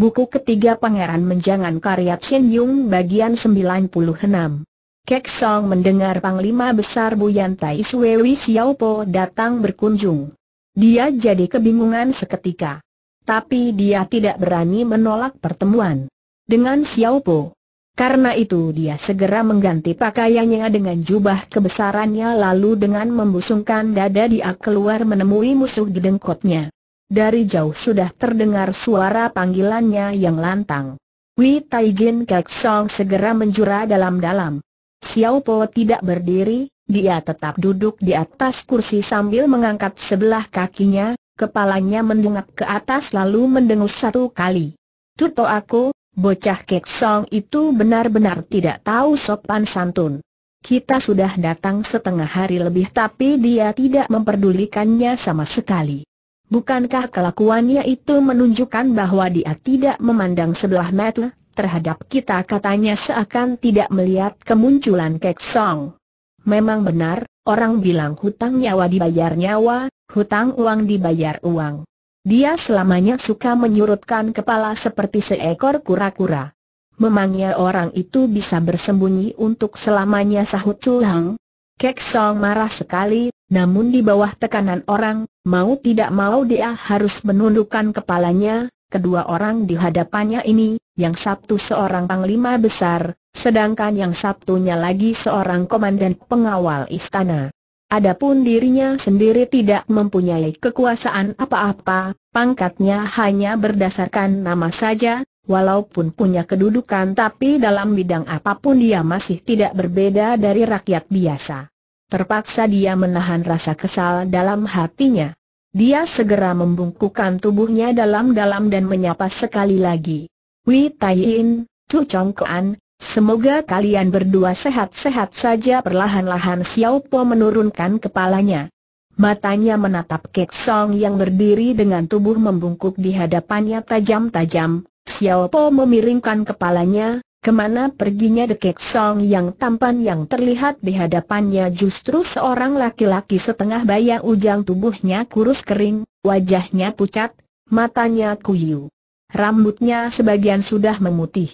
Buku ketiga Pangeran Menjangan karya Chen Yung bagian 96. Kek Song mendengar Panglima Besar Buyan Wei Xiao Po datang berkunjung. Dia jadi kebingungan seketika. Tapi dia tidak berani menolak pertemuan dengan Po. Karena itu dia segera mengganti pakaiannya dengan jubah kebesarannya lalu dengan membusungkan dada dia keluar menemui musuh gedengkotnya dari jauh sudah terdengar suara panggilannya yang lantang. Wei Taijin Kek Song segera menjura dalam-dalam. Xiao Po tidak berdiri, dia tetap duduk di atas kursi sambil mengangkat sebelah kakinya, kepalanya mendongak ke atas lalu mendengus satu kali. Tuto aku, bocah Kek Song itu benar-benar tidak tahu sopan santun. Kita sudah datang setengah hari lebih tapi dia tidak memperdulikannya sama sekali. Bukankah kelakuannya itu menunjukkan bahwa dia tidak memandang sebelah mata terhadap kita katanya seakan tidak melihat kemunculan Kek Song. Memang benar, orang bilang hutang nyawa dibayar nyawa, hutang uang dibayar uang. Dia selamanya suka menyurutkan kepala seperti seekor kura-kura. Memangnya orang itu bisa bersembunyi untuk selamanya sahut Chu Hang, Kek Song marah sekali, namun di bawah tekanan orang, mau tidak mau dia harus menundukkan kepalanya, kedua orang di hadapannya ini, yang sabtu seorang panglima besar, sedangkan yang sabtunya lagi seorang komandan pengawal istana. Adapun dirinya sendiri tidak mempunyai kekuasaan apa-apa, pangkatnya hanya berdasarkan nama saja, Walaupun punya kedudukan tapi dalam bidang apapun dia masih tidak berbeda dari rakyat biasa. Terpaksa dia menahan rasa kesal dalam hatinya. Dia segera membungkukkan tubuhnya dalam-dalam dan menyapa sekali lagi. Wei Taiin, Chu Chong semoga kalian berdua sehat-sehat saja perlahan-lahan Xiao Po menurunkan kepalanya. Matanya menatap Kek Song yang berdiri dengan tubuh membungkuk di hadapannya tajam-tajam, Xiao Po memiringkan kepalanya, kemana perginya Dekek Song yang tampan yang terlihat di hadapannya justru seorang laki-laki setengah baya ujang tubuhnya kurus kering, wajahnya pucat, matanya kuyu. Rambutnya sebagian sudah memutih.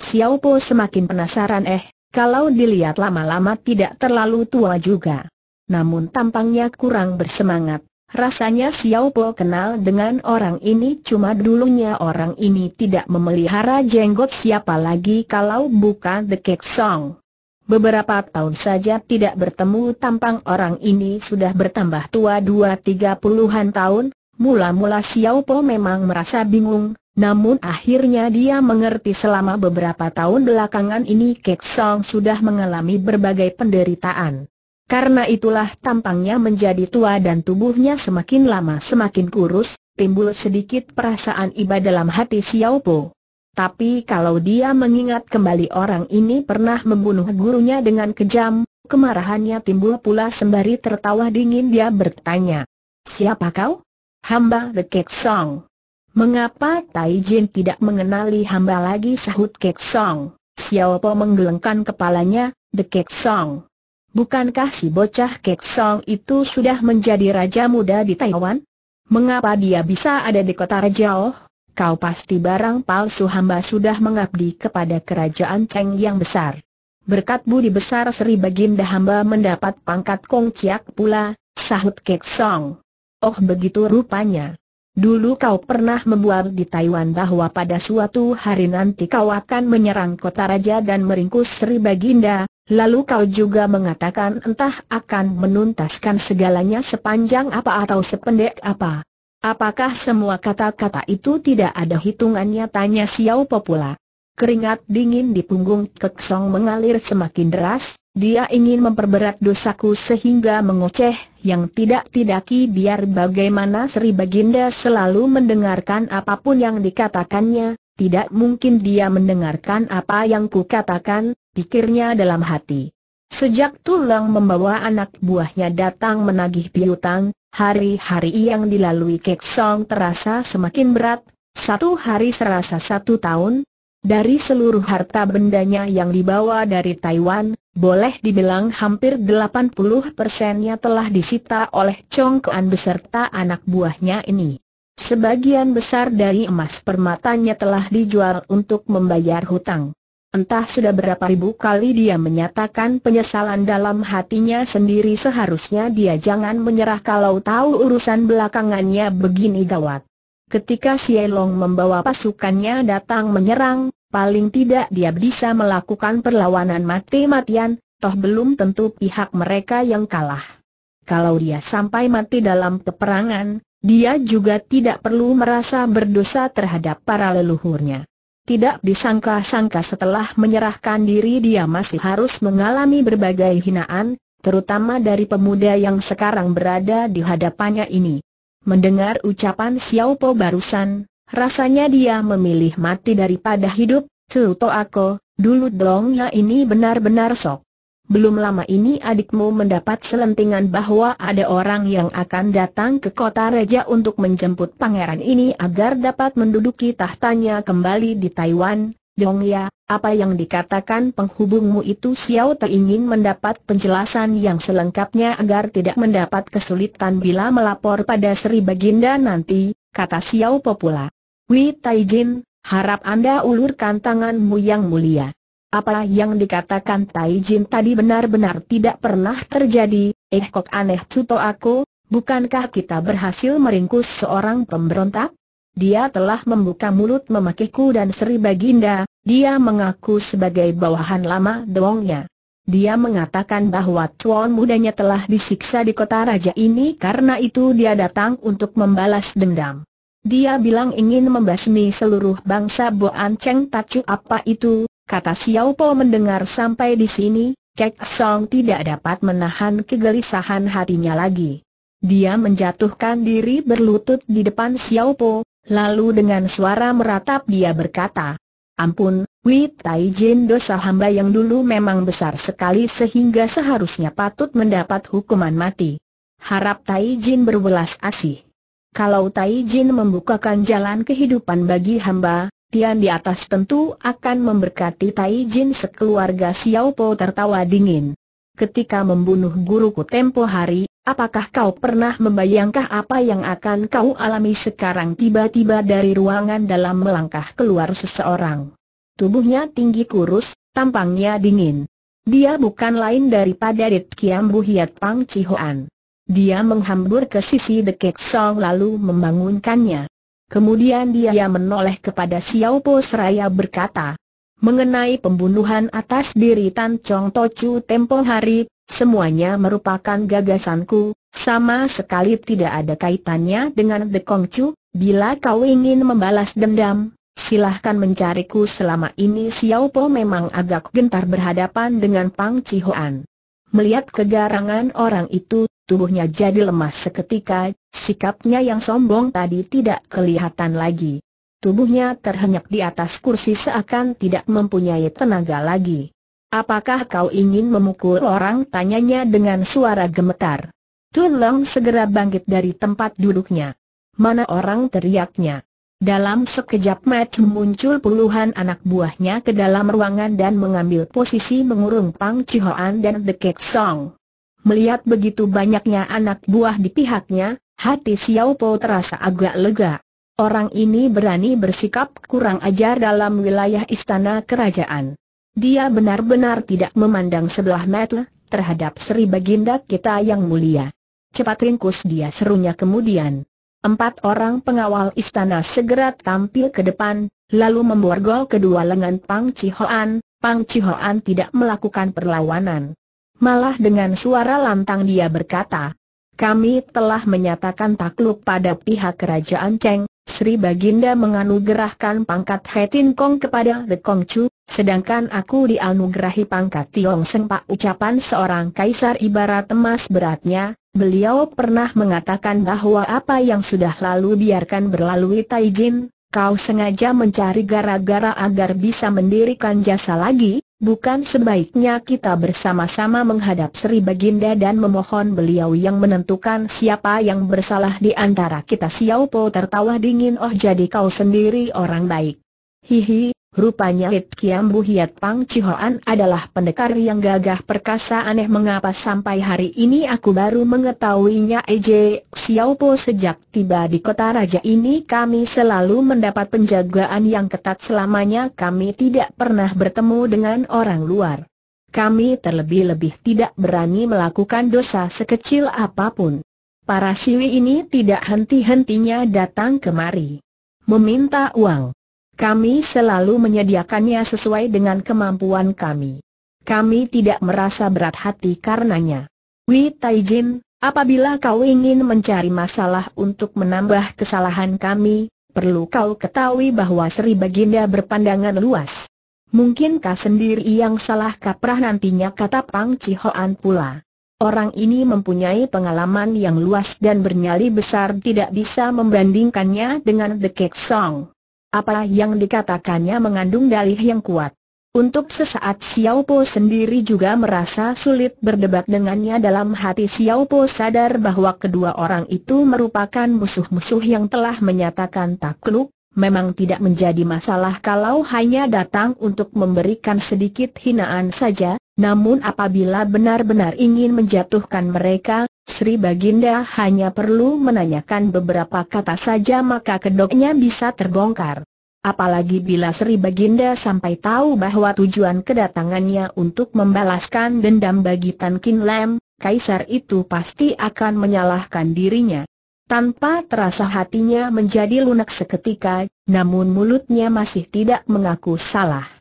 Xiao Po semakin penasaran eh, kalau dilihat lama-lama tidak terlalu tua juga. Namun tampangnya kurang bersemangat. Rasanya Xiao Po kenal dengan orang ini cuma dulunya orang ini tidak memelihara jenggot siapa lagi kalau bukan The Kek Song. Beberapa tahun saja tidak bertemu tampang orang ini sudah bertambah tua dua tiga puluhan tahun, mula-mula Xiao Po memang merasa bingung, namun akhirnya dia mengerti selama beberapa tahun belakangan ini Kek Song sudah mengalami berbagai penderitaan. Karena itulah tampangnya menjadi tua dan tubuhnya semakin lama semakin kurus, timbul sedikit perasaan iba dalam hati Xiao Po. Tapi kalau dia mengingat kembali orang ini pernah membunuh gurunya dengan kejam, kemarahannya timbul pula sembari tertawa dingin dia bertanya. Siapa kau? Hamba The Kek Song. Mengapa Tai Jin tidak mengenali hamba lagi sahut Kek Song? Xiao Po menggelengkan kepalanya, The Kek Song Bukankah si bocah Kek Song itu sudah menjadi raja muda di Taiwan? Mengapa dia bisa ada di kota Rajaoh? Kau pasti barang palsu hamba sudah mengabdi kepada kerajaan Cheng yang besar. Berkat budi besar Sri Baginda hamba mendapat pangkat Kong Chiak pula, sahut Kek Song. Oh begitu rupanya. Dulu kau pernah membuat di Taiwan bahwa pada suatu hari nanti kau akan menyerang kota raja dan meringkus Sri Baginda, Lalu kau juga mengatakan entah akan menuntaskan segalanya sepanjang apa atau sependek apa. Apakah semua kata-kata itu tidak ada hitungannya tanya Xiao Popula. Keringat dingin di punggung Keksong mengalir semakin deras, dia ingin memperberat dosaku sehingga mengoceh yang tidak-tidaki biar bagaimana Sri Baginda selalu mendengarkan apapun yang dikatakannya, tidak mungkin dia mendengarkan apa yang kukatakan, pikirnya dalam hati. Sejak Tulang membawa anak buahnya datang menagih piutang, hari-hari yang dilalui Kek Song terasa semakin berat, satu hari serasa satu tahun. Dari seluruh harta bendanya yang dibawa dari Taiwan, boleh dibilang hampir 80 persennya telah disita oleh Chong Kuan beserta anak buahnya ini. Sebagian besar dari emas permatanya telah dijual untuk membayar hutang. Entah sudah berapa ribu kali dia menyatakan penyesalan dalam hatinya sendiri seharusnya dia jangan menyerah kalau tahu urusan belakangannya begini gawat. Ketika Sielong membawa pasukannya datang menyerang, paling tidak dia bisa melakukan perlawanan mati-matian, toh belum tentu pihak mereka yang kalah. Kalau dia sampai mati dalam peperangan, dia juga tidak perlu merasa berdosa terhadap para leluhurnya. Tidak disangka-sangka setelah menyerahkan diri dia masih harus mengalami berbagai hinaan, terutama dari pemuda yang sekarang berada di hadapannya ini. Mendengar ucapan Xiao Po barusan, rasanya dia memilih mati daripada hidup, Cuto Ako, dulu dongnya ini benar-benar sok belum lama ini adikmu mendapat selentingan bahwa ada orang yang akan datang ke kota Raja untuk menjemput pangeran ini agar dapat menduduki tahtanya kembali di Taiwan. Dong ya, apa yang dikatakan penghubungmu itu Xiao Te ingin mendapat penjelasan yang selengkapnya agar tidak mendapat kesulitan bila melapor pada Sri Baginda nanti, kata Xiao Popula. Wei Taijin, harap Anda ulurkan tanganmu yang mulia. Apa yang dikatakan Tai Jin tadi benar-benar tidak pernah terjadi, eh kok aneh cuto aku, bukankah kita berhasil meringkus seorang pemberontak? Dia telah membuka mulut memakiku dan Sri Baginda, dia mengaku sebagai bawahan lama doongnya. Dia mengatakan bahwa tuan mudanya telah disiksa di kota raja ini karena itu dia datang untuk membalas dendam. Dia bilang ingin membasmi seluruh bangsa Boan Cheng Tacu apa itu, kata Xiao Po mendengar sampai di sini, Kek Song tidak dapat menahan kegelisahan hatinya lagi. Dia menjatuhkan diri berlutut di depan Xiao Po, lalu dengan suara meratap dia berkata, Ampun, Wei Tai Jin dosa hamba yang dulu memang besar sekali sehingga seharusnya patut mendapat hukuman mati. Harap Tai Jin berbelas asih. Kalau Tai Jin membukakan jalan kehidupan bagi hamba, kematian di atas tentu akan memberkati Tai Jin sekeluarga Xiao Po tertawa dingin. Ketika membunuh guruku tempo hari, apakah kau pernah membayangkah apa yang akan kau alami sekarang tiba-tiba dari ruangan dalam melangkah keluar seseorang? Tubuhnya tinggi kurus, tampangnya dingin. Dia bukan lain daripada Dit Kiam Buhiat Pang Cihoan. Dia menghambur ke sisi The Kek Song lalu membangunkannya. Kemudian dia menoleh kepada Xiao Po seraya berkata, Mengenai pembunuhan atas diri Tan Chong Tochu tempo hari, semuanya merupakan gagasanku, sama sekali tidak ada kaitannya dengan The Kong Chu, bila kau ingin membalas dendam, silahkan mencariku selama ini Xiao Po memang agak gentar berhadapan dengan Pang Chihuan. Melihat kegarangan orang itu, tubuhnya jadi lemas seketika, sikapnya yang sombong tadi tidak kelihatan lagi. Tubuhnya terhenyak di atas kursi seakan tidak mempunyai tenaga lagi. Apakah kau ingin memukul orang? Tanyanya dengan suara gemetar. Tun Long segera bangkit dari tempat duduknya. Mana orang teriaknya. Dalam sekejap mata muncul puluhan anak buahnya ke dalam ruangan dan mengambil posisi mengurung Pang Cihoan dan The Kek Song. Melihat begitu banyaknya anak buah di pihaknya, hati Xiao Po terasa agak lega. Orang ini berani bersikap kurang ajar dalam wilayah istana kerajaan. Dia benar-benar tidak memandang sebelah mata terhadap Sri Baginda kita yang mulia. Cepat ringkus dia serunya kemudian. Empat orang pengawal istana segera tampil ke depan, lalu memborgol kedua lengan Pang Cihoan. Pang Cihoan tidak melakukan perlawanan. Malah dengan suara lantang dia berkata, kami telah menyatakan takluk pada pihak kerajaan Cheng, Sri Baginda menganugerahkan pangkat Hetin Kong kepada The Kong Chu, sedangkan aku dianugerahi pangkat Tiong Seng Pak ucapan seorang kaisar ibarat emas beratnya, beliau pernah mengatakan bahwa apa yang sudah lalu biarkan berlalui Taijin, kau sengaja mencari gara-gara agar bisa mendirikan jasa lagi, Bukan sebaiknya kita bersama-sama menghadap Sri Baginda dan memohon beliau yang menentukan siapa yang bersalah di antara kita Xiao Po tertawa dingin oh jadi kau sendiri orang baik. Hihi, Rupanya Hit Kiam Bu Hiat Pang Cihoan adalah pendekar yang gagah perkasa aneh mengapa sampai hari ini aku baru mengetahuinya Ej eh, Po sejak tiba di kota raja ini kami selalu mendapat penjagaan yang ketat selamanya kami tidak pernah bertemu dengan orang luar. Kami terlebih-lebih tidak berani melakukan dosa sekecil apapun. Para siwi ini tidak henti-hentinya datang kemari. Meminta uang kami selalu menyediakannya sesuai dengan kemampuan kami. Kami tidak merasa berat hati karenanya. Wei Taijin, apabila kau ingin mencari masalah untuk menambah kesalahan kami, perlu kau ketahui bahwa Sri Baginda berpandangan luas. Mungkinkah sendiri yang salah kaprah nantinya kata Pang Cihoan pula. Orang ini mempunyai pengalaman yang luas dan bernyali besar tidak bisa membandingkannya dengan The Kek Song. Apa yang dikatakannya mengandung dalih yang kuat. Untuk sesaat Xiao Po sendiri juga merasa sulit berdebat dengannya dalam hati Xiao Po sadar bahwa kedua orang itu merupakan musuh-musuh yang telah menyatakan takluk, memang tidak menjadi masalah kalau hanya datang untuk memberikan sedikit hinaan saja, namun apabila benar-benar ingin menjatuhkan mereka, Sri Baginda hanya perlu menanyakan beberapa kata saja maka kedoknya bisa terbongkar. Apalagi bila Sri Baginda sampai tahu bahwa tujuan kedatangannya untuk membalaskan dendam bagi Tan Kin Lam, Kaisar itu pasti akan menyalahkan dirinya. Tanpa terasa hatinya menjadi lunak seketika, namun mulutnya masih tidak mengaku salah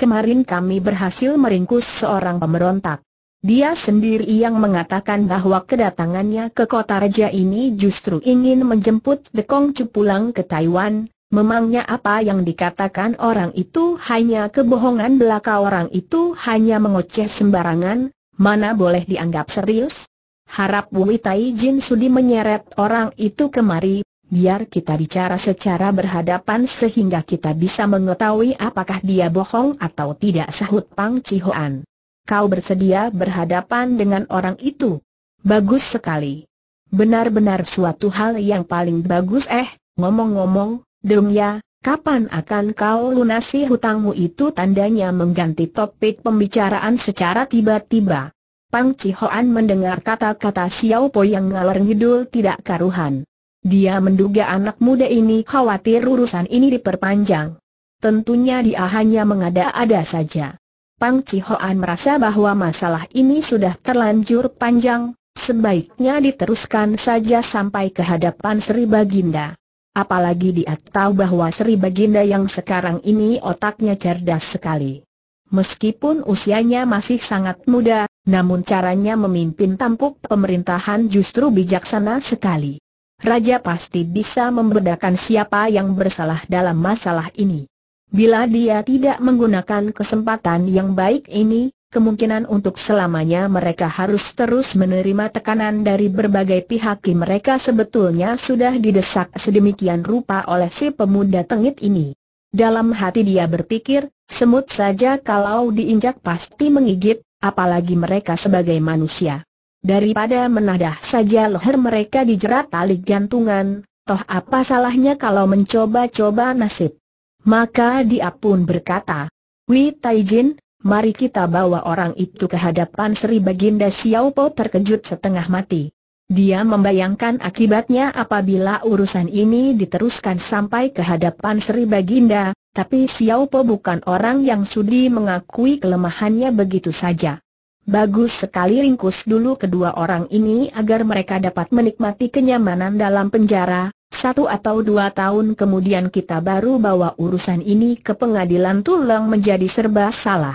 kemarin kami berhasil meringkus seorang pemberontak. Dia sendiri yang mengatakan bahwa kedatangannya ke kota raja ini justru ingin menjemput Dekong Chu pulang ke Taiwan. Memangnya apa yang dikatakan orang itu hanya kebohongan belaka orang itu hanya mengoceh sembarangan, mana boleh dianggap serius? Harap Wu Tai Jin Sudi menyeret orang itu kemari, biar kita bicara secara berhadapan sehingga kita bisa mengetahui apakah dia bohong atau tidak sahut Pang Cihoan. Kau bersedia berhadapan dengan orang itu? Bagus sekali. Benar-benar suatu hal yang paling bagus eh, ngomong-ngomong, Dong ya, Kapan akan kau lunasi hutangmu itu tandanya mengganti topik pembicaraan secara tiba-tiba. Pang Cihoan mendengar kata-kata Xiao Po yang ngalor ngidul tidak karuhan. Dia menduga anak muda ini khawatir urusan ini diperpanjang. Tentunya dia hanya mengada-ada saja. Pang Cihoan merasa bahwa masalah ini sudah terlanjur panjang, sebaiknya diteruskan saja sampai ke hadapan Sri Baginda. Apalagi dia tahu bahwa Sri Baginda yang sekarang ini otaknya cerdas sekali. Meskipun usianya masih sangat muda, namun caranya memimpin tampuk pemerintahan justru bijaksana sekali. Raja pasti bisa membedakan siapa yang bersalah dalam masalah ini. Bila dia tidak menggunakan kesempatan yang baik ini, kemungkinan untuk selamanya mereka harus terus menerima tekanan dari berbagai pihak mereka sebetulnya sudah didesak sedemikian rupa oleh si pemuda tengit ini. Dalam hati dia berpikir, semut saja kalau diinjak pasti menggigit, apalagi mereka sebagai manusia. Daripada menadah saja leher mereka dijerat tali gantungan, toh apa salahnya kalau mencoba-coba nasib. Maka dia pun berkata, Wei Taijin, mari kita bawa orang itu ke hadapan Sri Baginda Xiao Po terkejut setengah mati. Dia membayangkan akibatnya apabila urusan ini diteruskan sampai ke hadapan Sri Baginda, tapi Xiao Po bukan orang yang sudi mengakui kelemahannya begitu saja. Bagus sekali ringkus dulu kedua orang ini agar mereka dapat menikmati kenyamanan dalam penjara, satu atau dua tahun kemudian kita baru bawa urusan ini ke pengadilan tulang menjadi serba salah.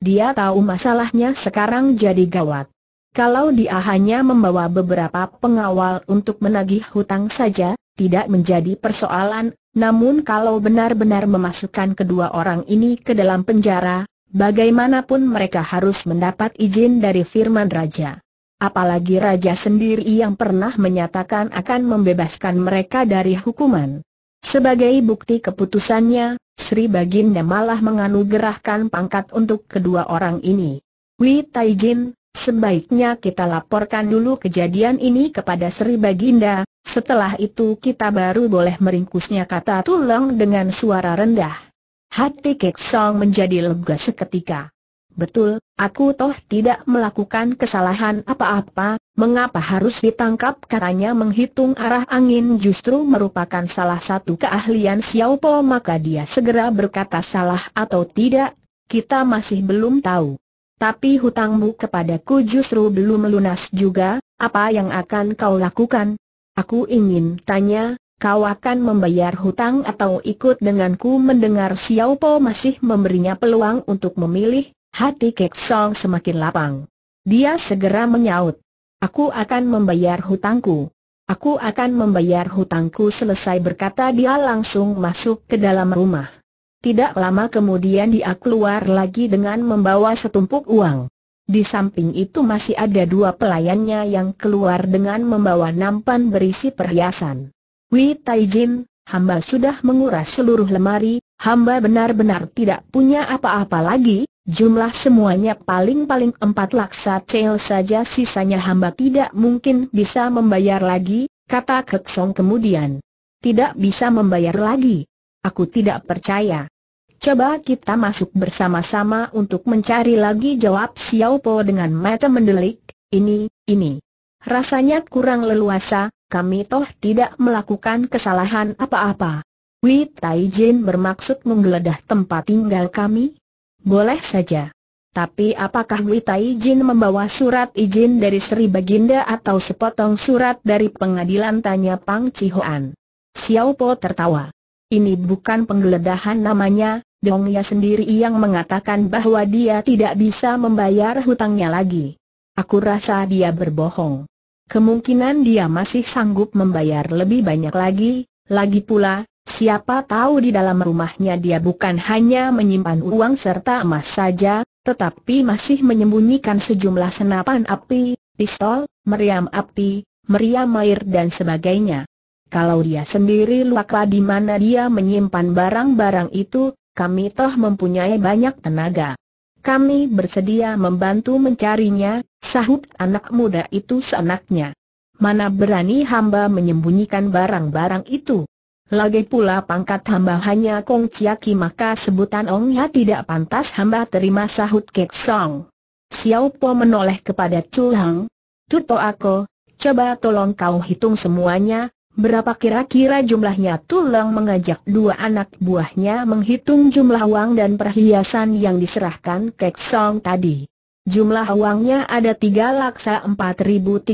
Dia tahu masalahnya sekarang jadi gawat. Kalau dia hanya membawa beberapa pengawal untuk menagih hutang saja, tidak menjadi persoalan, namun kalau benar-benar memasukkan kedua orang ini ke dalam penjara, Bagaimanapun mereka harus mendapat izin dari firman Raja. Apalagi Raja sendiri yang pernah menyatakan akan membebaskan mereka dari hukuman. Sebagai bukti keputusannya, Sri Baginda malah menganugerahkan pangkat untuk kedua orang ini. Wei Taijin, sebaiknya kita laporkan dulu kejadian ini kepada Sri Baginda, setelah itu kita baru boleh meringkusnya kata tulang dengan suara rendah. Hati Kek Song menjadi lega seketika. Betul, aku toh tidak melakukan kesalahan apa-apa, mengapa harus ditangkap katanya menghitung arah angin justru merupakan salah satu keahlian Xiao Po maka dia segera berkata salah atau tidak, kita masih belum tahu. Tapi hutangmu kepadaku justru belum lunas juga, apa yang akan kau lakukan? Aku ingin tanya, kau akan membayar hutang atau ikut denganku mendengar Xiao Po masih memberinya peluang untuk memilih, hati Kek Song semakin lapang. Dia segera menyaut. Aku akan membayar hutangku. Aku akan membayar hutangku selesai berkata dia langsung masuk ke dalam rumah. Tidak lama kemudian dia keluar lagi dengan membawa setumpuk uang. Di samping itu masih ada dua pelayannya yang keluar dengan membawa nampan berisi perhiasan. Wei Tai Jin, hamba sudah menguras seluruh lemari, hamba benar-benar tidak punya apa-apa lagi, jumlah semuanya paling-paling empat laksa cel saja sisanya hamba tidak mungkin bisa membayar lagi, kata Kek Song kemudian. Tidak bisa membayar lagi. Aku tidak percaya. Coba kita masuk bersama-sama untuk mencari lagi jawab Xiao Po dengan mata mendelik, ini, ini. Rasanya kurang leluasa, kami toh tidak melakukan kesalahan apa-apa. Wei Taijin bermaksud menggeledah tempat tinggal kami? Boleh saja. Tapi apakah Wei Taijin membawa surat izin dari Sri Baginda atau sepotong surat dari pengadilan tanya Pang Cihoan? Xiao Po tertawa. Ini bukan penggeledahan namanya, Dong Ya sendiri yang mengatakan bahwa dia tidak bisa membayar hutangnya lagi. Aku rasa dia berbohong. Kemungkinan dia masih sanggup membayar lebih banyak lagi, lagi pula, siapa tahu di dalam rumahnya dia bukan hanya menyimpan uang serta emas saja, tetapi masih menyembunyikan sejumlah senapan api, pistol, meriam api, meriam air dan sebagainya. Kalau dia sendiri luka di mana dia menyimpan barang-barang itu, kami toh mempunyai banyak tenaga. Kami bersedia membantu mencarinya, sahut anak muda itu seenaknya. Mana berani hamba menyembunyikan barang-barang itu? Lagi pula pangkat hamba hanya Kong Chiaki maka sebutan Ong ya tidak pantas hamba terima sahut Kek Song. Xiao Po menoleh kepada Chu Hang. Tuto aku, coba tolong kau hitung semuanya, Berapa kira-kira jumlahnya Tulang mengajak dua anak buahnya menghitung jumlah uang dan perhiasan yang diserahkan Kek Song tadi. Jumlah uangnya ada 3 laksa 4.300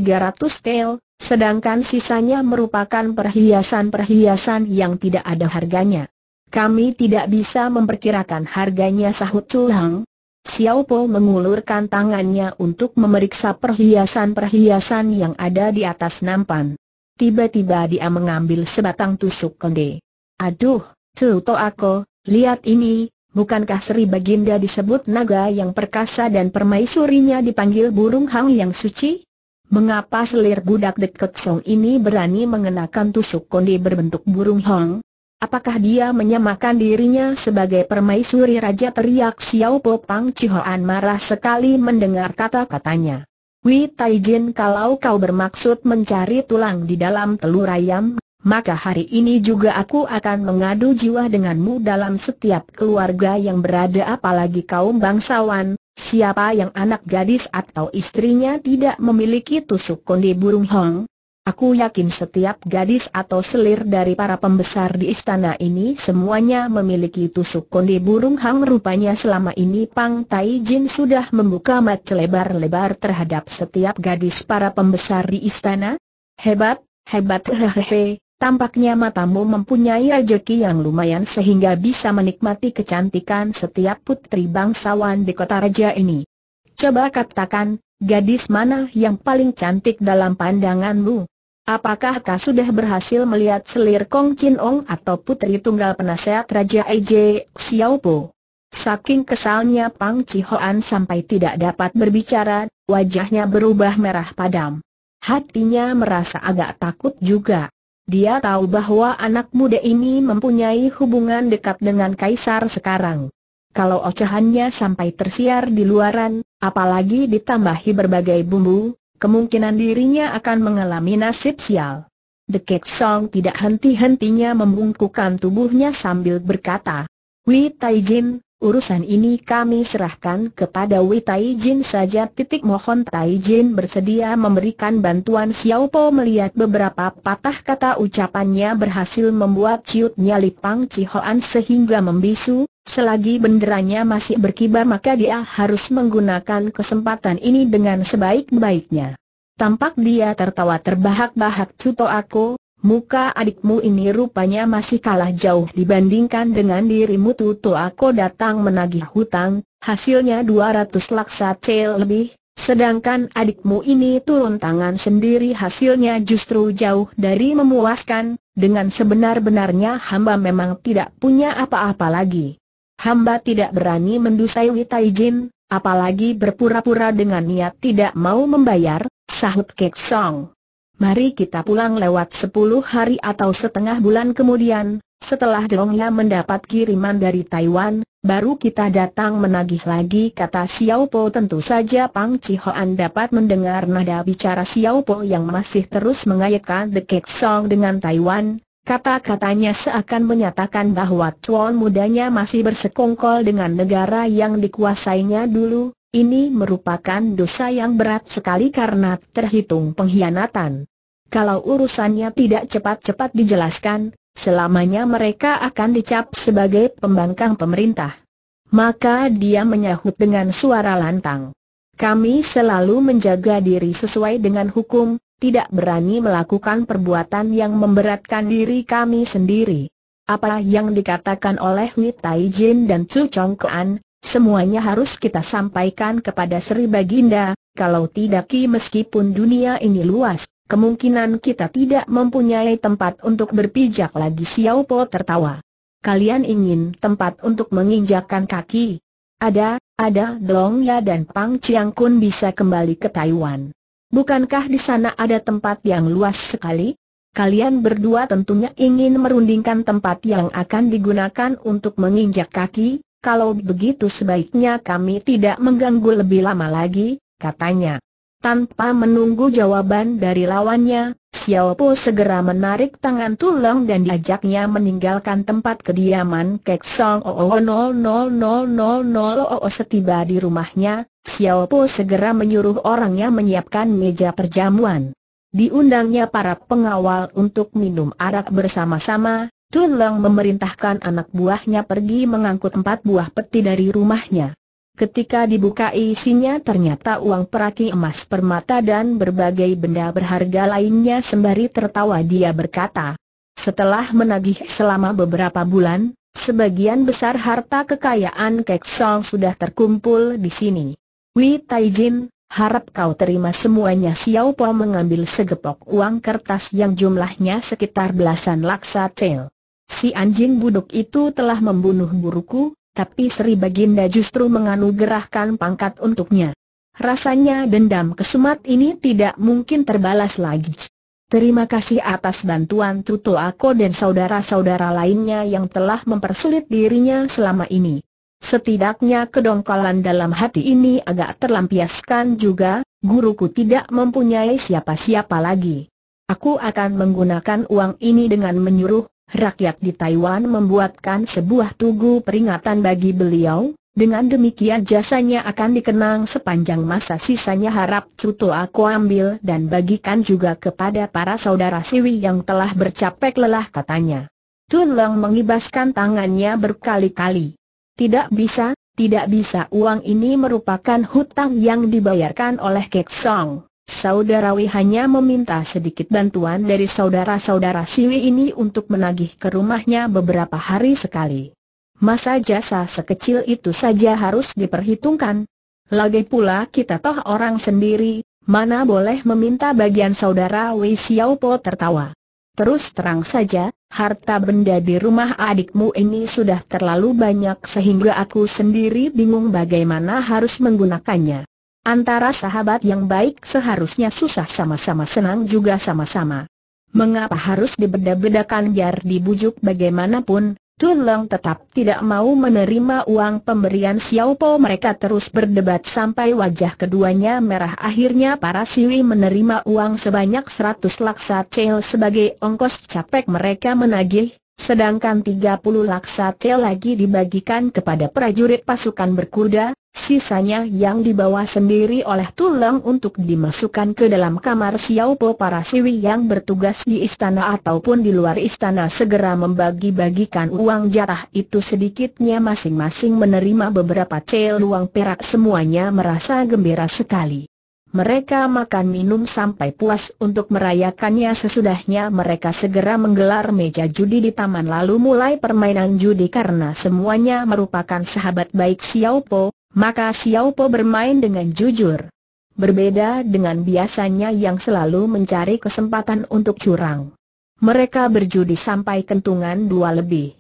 tel, sedangkan sisanya merupakan perhiasan-perhiasan yang tidak ada harganya. Kami tidak bisa memperkirakan harganya sahut Tulang. Xiao Po mengulurkan tangannya untuk memeriksa perhiasan-perhiasan yang ada di atas nampan. Tiba-tiba dia mengambil sebatang tusuk konde. Aduh, Tuto Ako, lihat ini, bukankah Sri Baginda disebut naga yang perkasa dan permaisurinya dipanggil burung hang yang suci? Mengapa selir budak deket song ini berani mengenakan tusuk konde berbentuk burung hang? Apakah dia menyamakan dirinya sebagai permaisuri raja teriak Xiao Po Pang Cihoan marah sekali mendengar kata-katanya. Wei Taijin kalau kau bermaksud mencari tulang di dalam telur ayam, maka hari ini juga aku akan mengadu jiwa denganmu dalam setiap keluarga yang berada apalagi kaum bangsawan, siapa yang anak gadis atau istrinya tidak memiliki tusuk konde burung hong, Aku yakin setiap gadis atau selir dari para pembesar di istana ini semuanya memiliki tusuk kondi burung hang rupanya selama ini Pang Tai Jin sudah membuka mata lebar-lebar terhadap setiap gadis para pembesar di istana. Hebat, hebat hehehe, tampaknya matamu mempunyai rezeki yang lumayan sehingga bisa menikmati kecantikan setiap putri bangsawan di kota raja ini. Coba katakan, gadis mana yang paling cantik dalam pandanganmu? Apakah kau sudah berhasil melihat selir Kong Chin Ong atau putri tunggal penasehat Raja Ej Xiao Po? Saking kesalnya Pang Hoan sampai tidak dapat berbicara, wajahnya berubah merah padam. Hatinya merasa agak takut juga. Dia tahu bahwa anak muda ini mempunyai hubungan dekat dengan Kaisar sekarang. Kalau ocehannya sampai tersiar di luaran, apalagi ditambahi berbagai bumbu, kemungkinan dirinya akan mengalami nasib sial. The Kek Song tidak henti-hentinya membungkukkan tubuhnya sambil berkata, Wei Tai Jin, urusan ini kami serahkan kepada Wei Tai Jin saja. Titik mohon Tai Jin bersedia memberikan bantuan Xiao Po melihat beberapa patah kata ucapannya berhasil membuat ciut Lipang Pang sehingga membisu, Selagi benderanya masih berkibar maka dia harus menggunakan kesempatan ini dengan sebaik-baiknya. Tampak dia tertawa terbahak-bahak Cuto aku, muka adikmu ini rupanya masih kalah jauh dibandingkan dengan dirimu Tuto aku datang menagih hutang, hasilnya 200 laksa cel lebih, sedangkan adikmu ini turun tangan sendiri hasilnya justru jauh dari memuaskan, dengan sebenar-benarnya hamba memang tidak punya apa-apa lagi. Hamba tidak berani mendusai Witai Jin, apalagi berpura-pura dengan niat tidak mau membayar, sahut Kek Song. Mari kita pulang lewat sepuluh hari atau setengah bulan kemudian, setelah Dongya mendapat kiriman dari Taiwan, baru kita datang menagih lagi kata Xiao Po tentu saja Pang Cihoan dapat mendengar nada bicara Xiao Po yang masih terus mengaitkan The Kek Song dengan Taiwan, Kata-katanya seakan menyatakan bahwa tuan mudanya masih bersekongkol dengan negara yang dikuasainya dulu, ini merupakan dosa yang berat sekali karena terhitung pengkhianatan. Kalau urusannya tidak cepat-cepat dijelaskan, selamanya mereka akan dicap sebagai pembangkang pemerintah. Maka dia menyahut dengan suara lantang. Kami selalu menjaga diri sesuai dengan hukum, tidak berani melakukan perbuatan yang memberatkan diri kami sendiri. Apa yang dikatakan oleh Wei Tai dan Chu Chong Kuan, semuanya harus kita sampaikan kepada Sri Baginda, kalau tidak ki meskipun dunia ini luas, kemungkinan kita tidak mempunyai tempat untuk berpijak lagi Xiao Po tertawa. Kalian ingin tempat untuk menginjakkan kaki? Ada, ada Dong Ya dan Pang Chiang Kun bisa kembali ke Taiwan. Bukankah di sana ada tempat yang luas sekali? Kalian berdua tentunya ingin merundingkan tempat yang akan digunakan untuk menginjak kaki, kalau begitu sebaiknya kami tidak mengganggu lebih lama lagi, katanya. Tanpa menunggu jawaban dari lawannya, Xiao Po segera menarik tangan Tulong dan diajaknya meninggalkan tempat kediaman Kek Song Oo setiba di rumahnya, Xiao Po segera menyuruh orangnya menyiapkan meja perjamuan. Diundangnya para pengawal untuk minum arak bersama-sama, Tulong memerintahkan anak buahnya pergi mengangkut empat buah peti dari rumahnya. Ketika dibuka isinya ternyata uang peraki emas permata dan berbagai benda berharga lainnya sembari tertawa dia berkata. Setelah menagih selama beberapa bulan, sebagian besar harta kekayaan Kek Song sudah terkumpul di sini. Wei Taijin, harap kau terima semuanya Xiao Po mengambil segepok uang kertas yang jumlahnya sekitar belasan laksa tel. Si anjing buduk itu telah membunuh buruku, tapi Sri Baginda justru menganugerahkan pangkat untuknya. Rasanya dendam kesumat ini tidak mungkin terbalas lagi. Terima kasih atas bantuan Tuto Ako dan saudara-saudara lainnya yang telah mempersulit dirinya selama ini. Setidaknya kedongkolan dalam hati ini agak terlampiaskan juga, guruku tidak mempunyai siapa-siapa lagi. Aku akan menggunakan uang ini dengan menyuruh rakyat di Taiwan membuatkan sebuah tugu peringatan bagi beliau, dengan demikian jasanya akan dikenang sepanjang masa sisanya harap Cuto aku ambil dan bagikan juga kepada para saudara Siwi yang telah bercapek lelah katanya. Tun Leng mengibaskan tangannya berkali-kali. Tidak bisa, tidak bisa uang ini merupakan hutang yang dibayarkan oleh Kek Song. Saudarawi hanya meminta sedikit bantuan dari saudara-saudara Siwi ini untuk menagih ke rumahnya beberapa hari sekali. Masa jasa sekecil itu saja harus diperhitungkan. Lagi pula kita toh orang sendiri, mana boleh meminta bagian saudara Wei Po tertawa. Terus terang saja, harta benda di rumah adikmu ini sudah terlalu banyak sehingga aku sendiri bingung bagaimana harus menggunakannya. Antara sahabat yang baik seharusnya susah sama-sama senang juga sama-sama. Mengapa harus dibeda-bedakan biar dibujuk bagaimanapun, Tulong tetap tidak mau menerima uang pemberian Xiao Po mereka terus berdebat sampai wajah keduanya merah akhirnya para siwi menerima uang sebanyak 100 laksa cel sebagai ongkos capek mereka menagih, sedangkan 30 laksa cel lagi dibagikan kepada prajurit pasukan berkuda, Sisanya yang dibawa sendiri oleh tulang untuk dimasukkan ke dalam kamar Xiao Po para siwi yang bertugas di istana ataupun di luar istana segera membagi-bagikan uang jarah itu sedikitnya masing-masing menerima beberapa cel uang perak semuanya merasa gembira sekali. Mereka makan minum sampai puas untuk merayakannya sesudahnya mereka segera menggelar meja judi di taman lalu mulai permainan judi karena semuanya merupakan sahabat baik Xiao Po, maka Xiao Po bermain dengan jujur. Berbeda dengan biasanya yang selalu mencari kesempatan untuk curang. Mereka berjudi sampai kentungan dua lebih.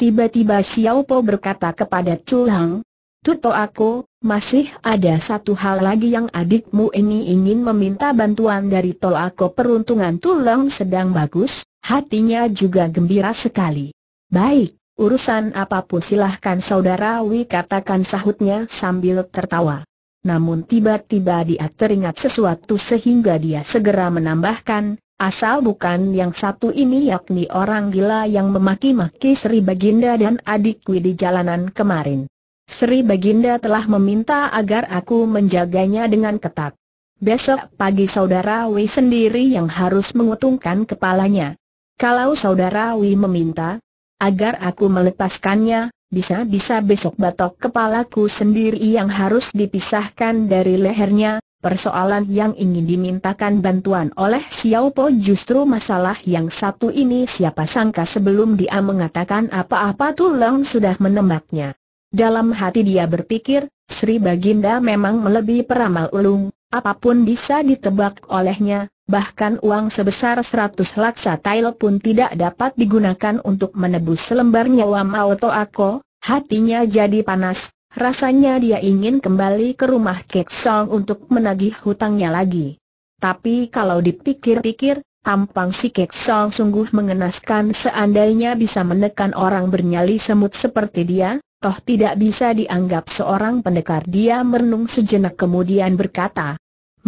Tiba-tiba Xiao Po berkata kepada Chu Hang, Tuto aku, masih ada satu hal lagi yang adikmu ini ingin meminta bantuan dari Tol aku peruntungan tulang sedang bagus, hatinya juga gembira sekali. Baik, Urusan apapun silahkan saudara Wi katakan sahutnya sambil tertawa. Namun tiba-tiba dia teringat sesuatu sehingga dia segera menambahkan, asal bukan yang satu ini yakni orang gila yang memaki-maki Sri Baginda dan adikku di jalanan kemarin. Sri Baginda telah meminta agar aku menjaganya dengan ketat. Besok pagi saudara Wi sendiri yang harus mengutungkan kepalanya. Kalau saudara Wi meminta, agar aku melepaskannya, bisa-bisa besok batok kepalaku sendiri yang harus dipisahkan dari lehernya, persoalan yang ingin dimintakan bantuan oleh Xiao Po justru masalah yang satu ini siapa sangka sebelum dia mengatakan apa-apa tulang sudah menembaknya. Dalam hati dia berpikir, Sri Baginda memang melebihi peramal ulung, apapun bisa ditebak olehnya, bahkan uang sebesar 100 laksa tail pun tidak dapat digunakan untuk menebus selembar nyawa Maoto Ako. hatinya jadi panas, rasanya dia ingin kembali ke rumah Kek Song untuk menagih hutangnya lagi. Tapi kalau dipikir-pikir, tampang si Kek Song sungguh mengenaskan seandainya bisa menekan orang bernyali semut seperti dia, toh tidak bisa dianggap seorang pendekar dia merenung sejenak kemudian berkata,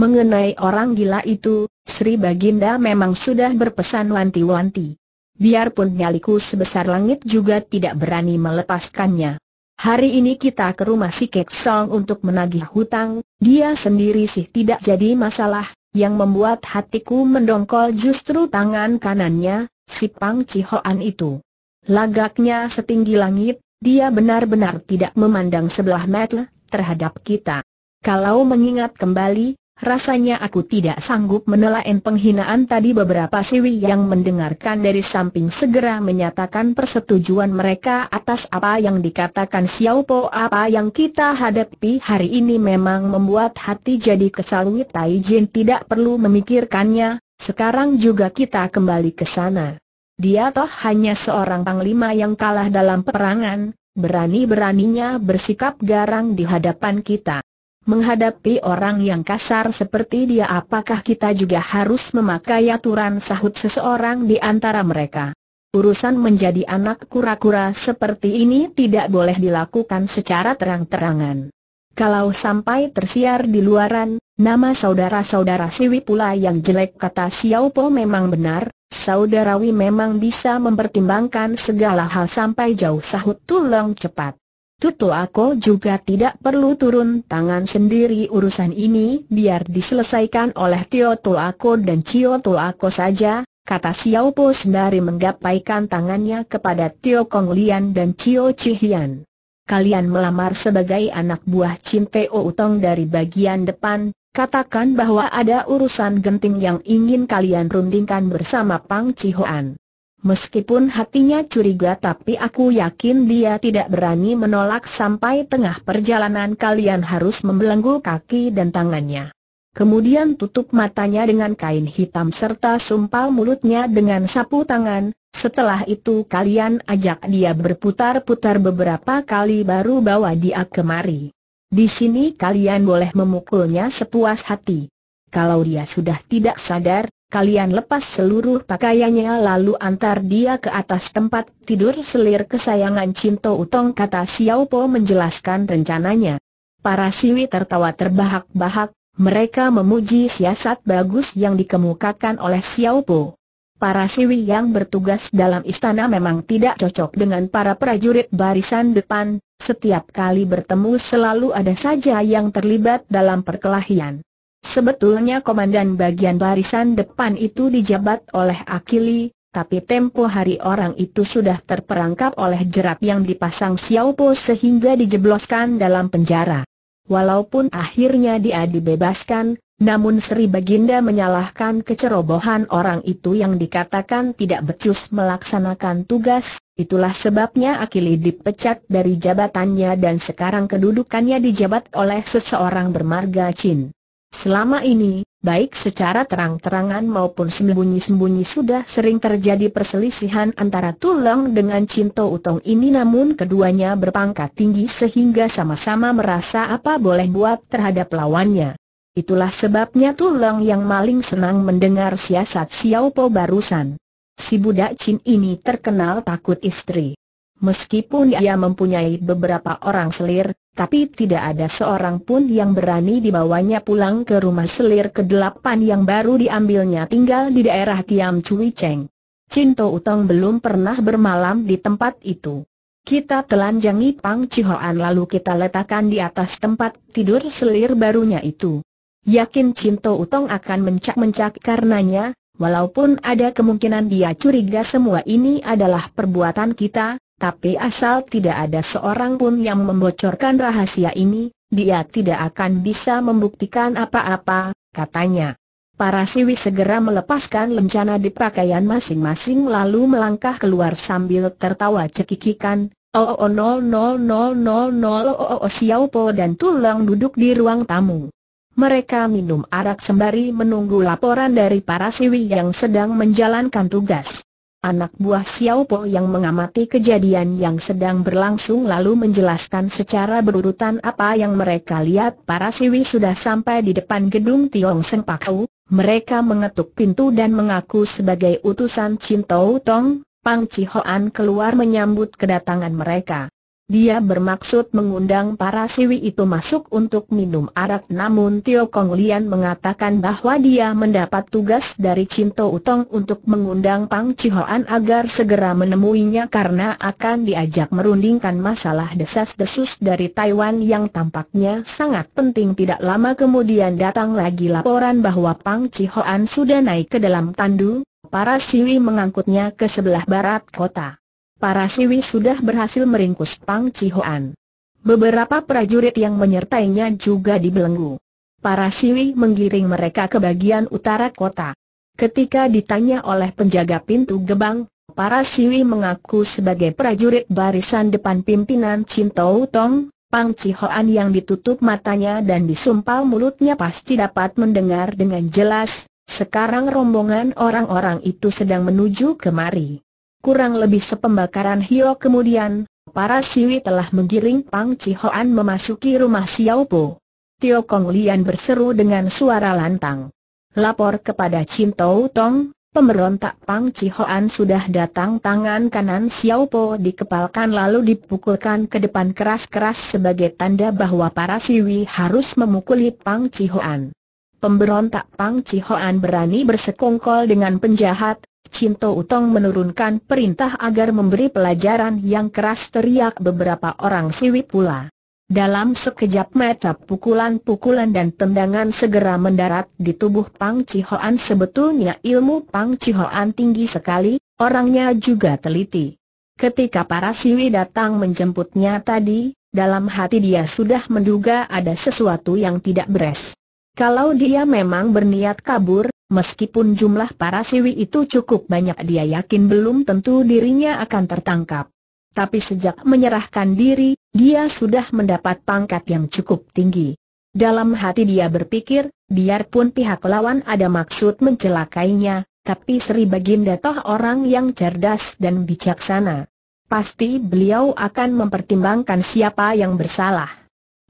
Mengenai orang gila itu, Sri Baginda memang sudah berpesan wanti-wanti. Biarpun nyaliku sebesar langit juga tidak berani melepaskannya. Hari ini kita ke rumah si Kek Song untuk menagih hutang, dia sendiri sih tidak jadi masalah, yang membuat hatiku mendongkol justru tangan kanannya, si Pang Cihoan itu. Lagaknya setinggi langit, dia benar-benar tidak memandang sebelah mata terhadap kita. Kalau mengingat kembali, Rasanya aku tidak sanggup menelaen penghinaan tadi beberapa siwi yang mendengarkan dari samping segera menyatakan persetujuan mereka atas apa yang dikatakan Xiao Po apa yang kita hadapi hari ini memang membuat hati jadi kesal Tai Jin tidak perlu memikirkannya, sekarang juga kita kembali ke sana. Dia toh hanya seorang panglima yang kalah dalam peperangan, berani-beraninya bersikap garang di hadapan kita. Menghadapi orang yang kasar seperti dia apakah kita juga harus memakai aturan sahut seseorang di antara mereka? Urusan menjadi anak kura-kura seperti ini tidak boleh dilakukan secara terang-terangan. Kalau sampai tersiar di luaran, nama saudara-saudara Siwi pula yang jelek kata Xiao Po memang benar, saudarawi memang bisa mempertimbangkan segala hal sampai jauh sahut tulang cepat. Tutu aku juga tidak perlu turun tangan sendiri urusan ini biar diselesaikan oleh Tio Tu aku dan Cio Tu aku saja, kata Xiao Po sembari menggapaikan tangannya kepada Tio Kong Lian dan Cio Chihian. Kalian melamar sebagai anak buah Chin Teo Utong dari bagian depan, katakan bahwa ada urusan genting yang ingin kalian rundingkan bersama Pang Chihuan. Meskipun hatinya curiga tapi aku yakin dia tidak berani menolak sampai tengah perjalanan kalian harus membelenggu kaki dan tangannya. Kemudian tutup matanya dengan kain hitam serta sumpal mulutnya dengan sapu tangan, setelah itu kalian ajak dia berputar-putar beberapa kali baru bawa dia kemari. Di sini kalian boleh memukulnya sepuas hati. Kalau dia sudah tidak sadar, Kalian lepas seluruh pakaiannya lalu antar dia ke atas tempat tidur selir kesayangan Cinto Utong kata Xiao Po menjelaskan rencananya. Para siwi tertawa terbahak-bahak, mereka memuji siasat bagus yang dikemukakan oleh Xiao Po. Para siwi yang bertugas dalam istana memang tidak cocok dengan para prajurit barisan depan, setiap kali bertemu selalu ada saja yang terlibat dalam perkelahian. Sebetulnya komandan bagian barisan depan itu dijabat oleh Akili, tapi tempo hari orang itu sudah terperangkap oleh jerat yang dipasang Xiao Po sehingga dijebloskan dalam penjara. Walaupun akhirnya dia dibebaskan, namun Sri Baginda menyalahkan kecerobohan orang itu yang dikatakan tidak becus melaksanakan tugas, itulah sebabnya Akili dipecat dari jabatannya dan sekarang kedudukannya dijabat oleh seseorang bermarga Chin. Selama ini, baik secara terang-terangan maupun sembunyi-sembunyi sudah sering terjadi perselisihan antara Tulang dengan Cinto Utong ini namun keduanya berpangkat tinggi sehingga sama-sama merasa apa boleh buat terhadap lawannya. Itulah sebabnya Tulang yang maling senang mendengar siasat Xiao Po barusan. Si budak Chin ini terkenal takut istri. Meskipun ia mempunyai beberapa orang selir, tapi tidak ada seorang pun yang berani dibawanya pulang ke rumah selir ke kedelapan yang baru diambilnya tinggal di daerah Tiam Cui Cheng. Cinto Utong belum pernah bermalam di tempat itu. Kita telanjangi Pang Cihoan lalu kita letakkan di atas tempat tidur selir barunya itu. Yakin Cinto Utong akan mencak-mencak karenanya, walaupun ada kemungkinan dia curiga semua ini adalah perbuatan kita, tapi asal tidak ada seorang pun yang membocorkan rahasia ini, dia tidak akan bisa membuktikan apa-apa, katanya. Para siwi segera melepaskan lencana di pakaian masing-masing lalu melangkah keluar sambil tertawa cekikikan. Oh oh nol nol nol nol nol oh, oh oh Xiao Po dan Tulang duduk di ruang tamu. Mereka minum arak sembari menunggu laporan dari para siwi yang sedang menjalankan tugas. Anak buah Xiao Po yang mengamati kejadian yang sedang berlangsung lalu menjelaskan secara berurutan apa yang mereka lihat para siwi sudah sampai di depan gedung Tiong Seng Paku. mereka mengetuk pintu dan mengaku sebagai utusan Chin Tong, Pang Cihoan keluar menyambut kedatangan mereka. Dia bermaksud mengundang para siwi itu masuk untuk minum arak namun Tio Kong Lian mengatakan bahwa dia mendapat tugas dari Cinto Utong untuk mengundang Pang Cihoan agar segera menemuinya karena akan diajak merundingkan masalah desas-desus dari Taiwan yang tampaknya sangat penting tidak lama kemudian datang lagi laporan bahwa Pang Cihoan sudah naik ke dalam tandu, para siwi mengangkutnya ke sebelah barat kota para siwi sudah berhasil meringkus Pang Cihoan. Beberapa prajurit yang menyertainya juga dibelenggu. Para siwi menggiring mereka ke bagian utara kota. Ketika ditanya oleh penjaga pintu gebang, para siwi mengaku sebagai prajurit barisan depan pimpinan Cintou Tong, Pang Cihoan yang ditutup matanya dan disumpal mulutnya pasti dapat mendengar dengan jelas, sekarang rombongan orang-orang itu sedang menuju kemari. Kurang lebih sepembakaran Hio kemudian, para Siwi telah menggiring Pang Cihoan memasuki rumah Xiao Po. Tio Kong Lian berseru dengan suara lantang. Lapor kepada Chin Tau Tong, pemberontak Pang Cihoan sudah datang tangan kanan Xiao Po dikepalkan lalu dipukulkan ke depan keras-keras sebagai tanda bahwa para Siwi harus memukuli Pang Cihoan. Pemberontak Pang Cihoan berani bersekongkol dengan penjahat, Cinto Utong menurunkan perintah agar memberi pelajaran yang keras teriak beberapa orang siwi pula. Dalam sekejap mata pukulan-pukulan dan tendangan segera mendarat di tubuh Pang Cihoan sebetulnya ilmu Pang Cihoan tinggi sekali, orangnya juga teliti. Ketika para siwi datang menjemputnya tadi, dalam hati dia sudah menduga ada sesuatu yang tidak beres. Kalau dia memang berniat kabur, Meskipun jumlah para siwi itu cukup banyak dia yakin belum tentu dirinya akan tertangkap. Tapi sejak menyerahkan diri, dia sudah mendapat pangkat yang cukup tinggi. Dalam hati dia berpikir, biarpun pihak lawan ada maksud mencelakainya, tapi Sri Baginda toh orang yang cerdas dan bijaksana. Pasti beliau akan mempertimbangkan siapa yang bersalah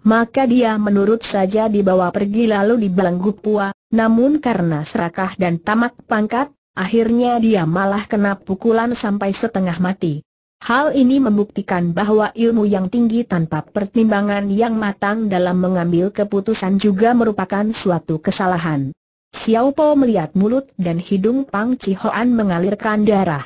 maka dia menurut saja dibawa pergi lalu dibelenggu pua, namun karena serakah dan tamak pangkat, akhirnya dia malah kena pukulan sampai setengah mati. Hal ini membuktikan bahwa ilmu yang tinggi tanpa pertimbangan yang matang dalam mengambil keputusan juga merupakan suatu kesalahan. Xiao Po melihat mulut dan hidung Pang Cihoan mengalirkan darah.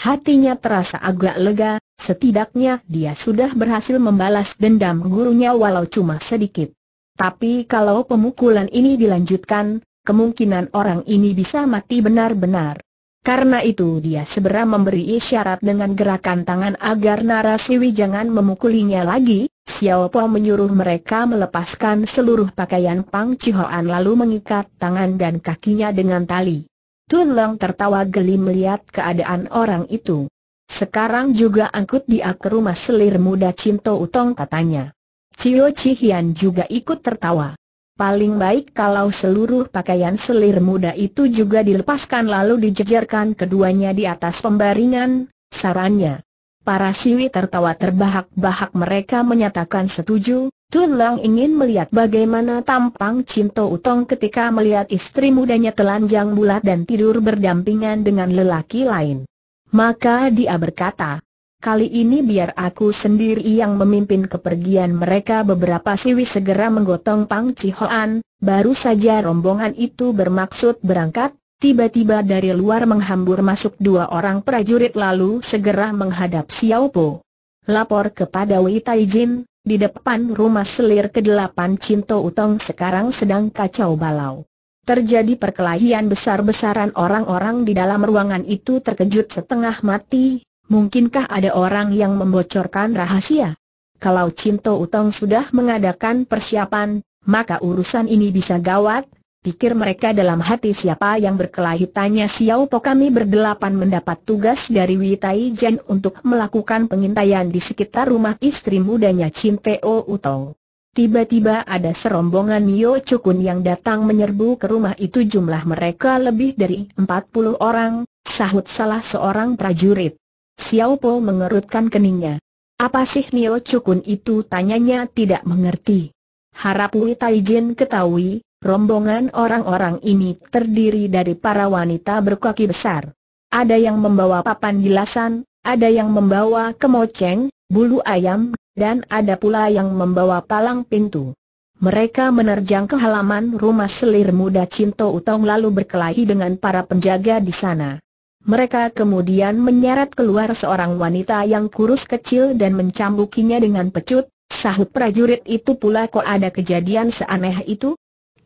Hatinya terasa agak lega, setidaknya dia sudah berhasil membalas dendam gurunya walau cuma sedikit. Tapi kalau pemukulan ini dilanjutkan, kemungkinan orang ini bisa mati benar-benar. Karena itu dia segera memberi isyarat dengan gerakan tangan agar Narasiwi jangan memukulinya lagi, Xiao Po menyuruh mereka melepaskan seluruh pakaian Pang Cihoan lalu mengikat tangan dan kakinya dengan tali. Tuleng tertawa geli melihat keadaan orang itu. Sekarang juga angkut dia ke rumah selir muda Cinto Utong katanya. Cio Cihian juga ikut tertawa. Paling baik kalau seluruh pakaian selir muda itu juga dilepaskan lalu dijejerkan keduanya di atas pembaringan, sarannya. Para siwi tertawa terbahak-bahak mereka menyatakan setuju, Tun Long ingin melihat bagaimana tampang Cinto Utong ketika melihat istri mudanya telanjang bulat dan tidur berdampingan dengan lelaki lain. Maka dia berkata, Kali ini biar aku sendiri yang memimpin kepergian mereka beberapa siwi segera menggotong Pang Cihoan, baru saja rombongan itu bermaksud berangkat, tiba-tiba dari luar menghambur masuk dua orang prajurit lalu segera menghadap Xiao Po. Lapor kepada Wei Taijin, di depan rumah selir kedelapan Cinto Utong sekarang sedang kacau balau. Terjadi perkelahian besar-besaran orang-orang di dalam ruangan itu terkejut setengah mati, mungkinkah ada orang yang membocorkan rahasia? Kalau Cinto Utong sudah mengadakan persiapan, maka urusan ini bisa gawat, Pikir mereka dalam hati siapa yang berkelahi tanya Xiao Po kami berdelapan mendapat tugas dari Tai Jen untuk melakukan pengintaian di sekitar rumah istri mudanya Chin Teo Utong. Tiba-tiba ada serombongan Yo Chukun yang datang menyerbu ke rumah itu jumlah mereka lebih dari empat puluh orang, sahut salah seorang prajurit. Xiao Po mengerutkan keningnya. Apa sih Nio Chukun itu tanyanya tidak mengerti. Harap Tai Jen ketahui, Rombongan orang-orang ini terdiri dari para wanita berkaki besar. Ada yang membawa papan jelasan, ada yang membawa kemoceng, bulu ayam, dan ada pula yang membawa palang pintu. Mereka menerjang ke halaman rumah selir muda Cinto Utong lalu berkelahi dengan para penjaga di sana. Mereka kemudian menyeret keluar seorang wanita yang kurus kecil dan mencambukinya dengan pecut, sahut prajurit itu pula kok ada kejadian seaneh itu?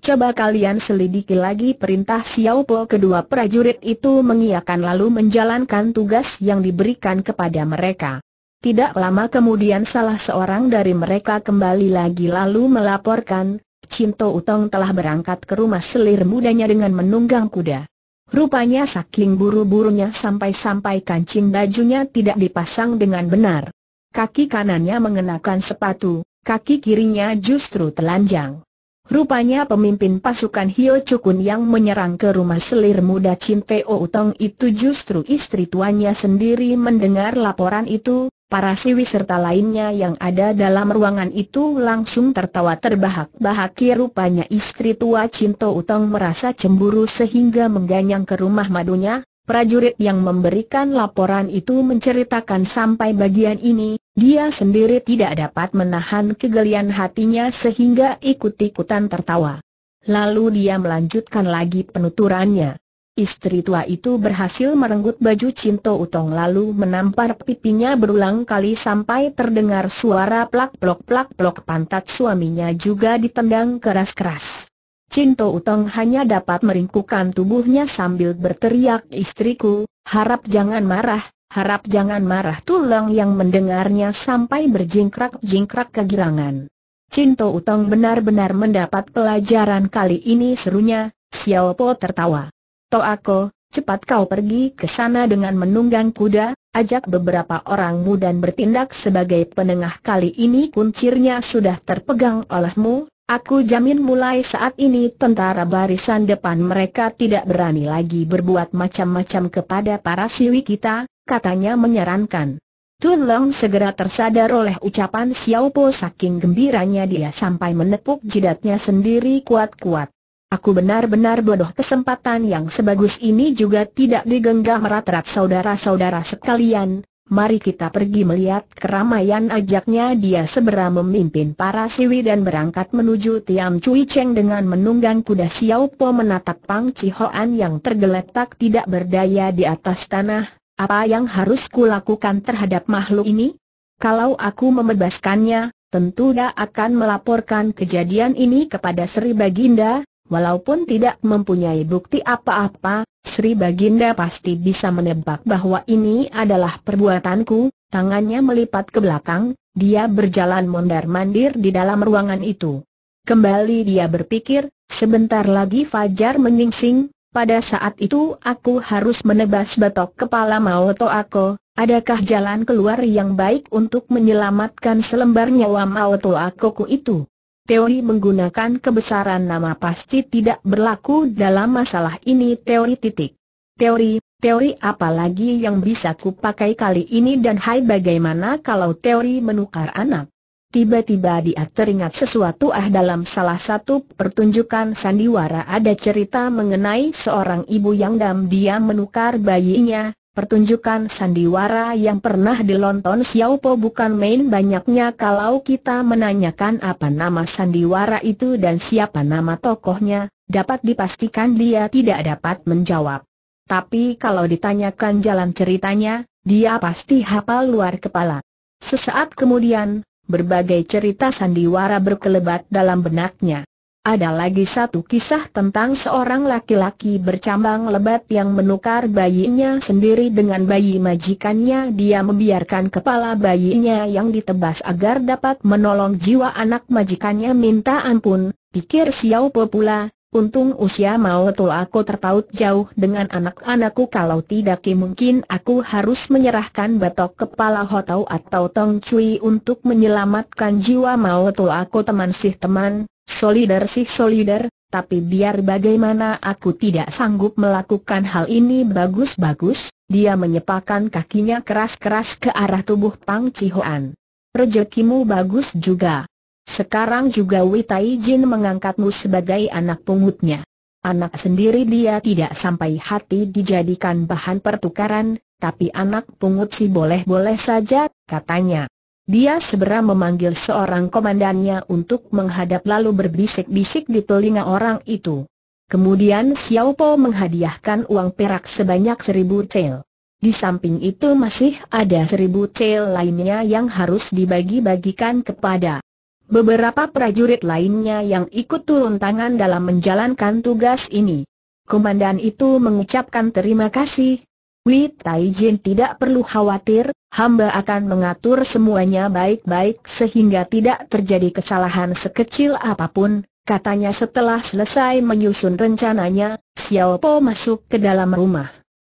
Coba kalian selidiki lagi perintah Xiao Po kedua prajurit itu mengiakan lalu menjalankan tugas yang diberikan kepada mereka. Tidak lama kemudian salah seorang dari mereka kembali lagi lalu melaporkan, Cinto Utong telah berangkat ke rumah selir mudanya dengan menunggang kuda. Rupanya saking buru-burunya sampai-sampai kancing bajunya tidak dipasang dengan benar. Kaki kanannya mengenakan sepatu, kaki kirinya justru telanjang. Rupanya pemimpin pasukan Hio Chukun yang menyerang ke rumah selir muda Chin Peo Utong itu justru istri tuannya sendiri mendengar laporan itu, para siwi serta lainnya yang ada dalam ruangan itu langsung tertawa terbahak-bahak rupanya istri tua Cinto Utong merasa cemburu sehingga mengganyang ke rumah madunya, Prajurit yang memberikan laporan itu menceritakan sampai bagian ini, dia sendiri tidak dapat menahan kegelian hatinya sehingga ikut-ikutan tertawa. Lalu dia melanjutkan lagi penuturannya. Istri tua itu berhasil merenggut baju Cinto Utong lalu menampar pipinya berulang kali sampai terdengar suara plak-plok plak-plok pantat suaminya juga ditendang keras-keras. Cinto Utong hanya dapat meringkukan tubuhnya sambil berteriak istriku, harap jangan marah, harap jangan marah tulang yang mendengarnya sampai berjingkrak-jingkrak kegirangan. Cinto Utong benar-benar mendapat pelajaran kali ini serunya, Xiao Po tertawa. Toako, cepat kau pergi ke sana dengan menunggang kuda, ajak beberapa orangmu dan bertindak sebagai penengah kali ini kuncirnya sudah terpegang olehmu, Aku jamin mulai saat ini tentara barisan depan mereka tidak berani lagi berbuat macam-macam kepada para siwi kita, katanya menyarankan. Tun Long segera tersadar oleh ucapan Xiao Po saking gembiranya dia sampai menepuk jidatnya sendiri kuat-kuat. Aku benar-benar bodoh kesempatan yang sebagus ini juga tidak digenggam rata-rata saudara-saudara sekalian, mari kita pergi melihat keramaian ajaknya dia segera memimpin para siwi dan berangkat menuju Tiam Cui Cheng dengan menunggang kuda Xiao Po menatap Pang Cihoan yang tergeletak tidak berdaya di atas tanah, apa yang harus kulakukan terhadap makhluk ini? Kalau aku membebaskannya, tentu dia akan melaporkan kejadian ini kepada Sri Baginda, walaupun tidak mempunyai bukti apa-apa, Sri Baginda pasti bisa menebak bahwa ini adalah perbuatanku, tangannya melipat ke belakang, dia berjalan mondar-mandir di dalam ruangan itu. Kembali dia berpikir, sebentar lagi Fajar menyingsing, pada saat itu aku harus menebas batok kepala Maoto Ako, adakah jalan keluar yang baik untuk menyelamatkan selembar nyawa Maoto Akoku itu? Teori menggunakan kebesaran nama pasti tidak berlaku dalam masalah ini teori titik. Teori, teori apalagi yang bisa ku pakai kali ini dan hai bagaimana kalau teori menukar anak. Tiba-tiba dia teringat sesuatu ah dalam salah satu pertunjukan sandiwara ada cerita mengenai seorang ibu yang dam dia menukar bayinya, Pertunjukan sandiwara yang pernah dilonton Xiao Po bukan main banyaknya kalau kita menanyakan apa nama sandiwara itu dan siapa nama tokohnya, dapat dipastikan dia tidak dapat menjawab. Tapi kalau ditanyakan jalan ceritanya, dia pasti hafal luar kepala. Sesaat kemudian, berbagai cerita sandiwara berkelebat dalam benaknya. Ada lagi satu kisah tentang seorang laki-laki bercambang lebat yang menukar bayinya sendiri dengan bayi majikannya. Dia membiarkan kepala bayinya yang ditebas agar dapat menolong jiwa anak majikannya minta ampun, pikir Xiao Po pula, Untung usia mau tua aku terpaut jauh dengan anak-anakku kalau tidak mungkin aku harus menyerahkan batok kepala Hotau atau Tong Cui untuk menyelamatkan jiwa mau tua aku teman sih teman, solider sih solider, tapi biar bagaimana aku tidak sanggup melakukan hal ini bagus-bagus, dia menyepakan kakinya keras-keras ke arah tubuh Pang Cihoan. Rejekimu bagus juga. Sekarang juga Witai Jin mengangkatmu sebagai anak pungutnya. Anak sendiri dia tidak sampai hati dijadikan bahan pertukaran, tapi anak pungut si boleh-boleh saja, katanya. Dia segera memanggil seorang komandannya untuk menghadap lalu berbisik-bisik di telinga orang itu. Kemudian Xiao Po menghadiahkan uang perak sebanyak seribu tel. Di samping itu masih ada seribu cel lainnya yang harus dibagi-bagikan kepada Beberapa prajurit lainnya yang ikut turun tangan dalam menjalankan tugas ini. Komandan itu mengucapkan terima kasih. Wei Taijin tidak perlu khawatir, hamba akan mengatur semuanya baik-baik sehingga tidak terjadi kesalahan sekecil apapun, katanya setelah selesai menyusun rencananya, Xiao Po masuk ke dalam rumah.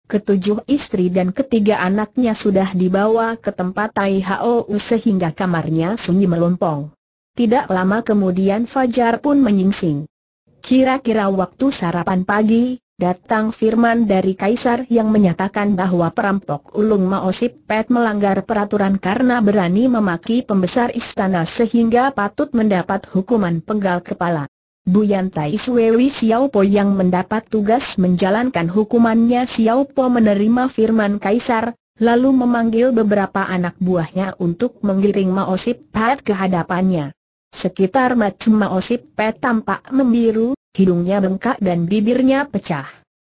Ketujuh istri dan ketiga anaknya sudah dibawa ke tempat Tai Hao sehingga kamarnya sunyi melompong. Tidak lama kemudian Fajar pun menyingsing. Kira-kira waktu sarapan pagi, datang firman dari Kaisar yang menyatakan bahwa perampok ulung Maosip Pet melanggar peraturan karena berani memaki pembesar istana sehingga patut mendapat hukuman penggal kepala. Bu Yantai Suewi Xiao yang mendapat tugas menjalankan hukumannya Xiao menerima firman Kaisar, lalu memanggil beberapa anak buahnya untuk mengiring Maosip pet ke hadapannya. Sekitar macam Osip Pet tampak membiru, hidungnya bengkak dan bibirnya pecah.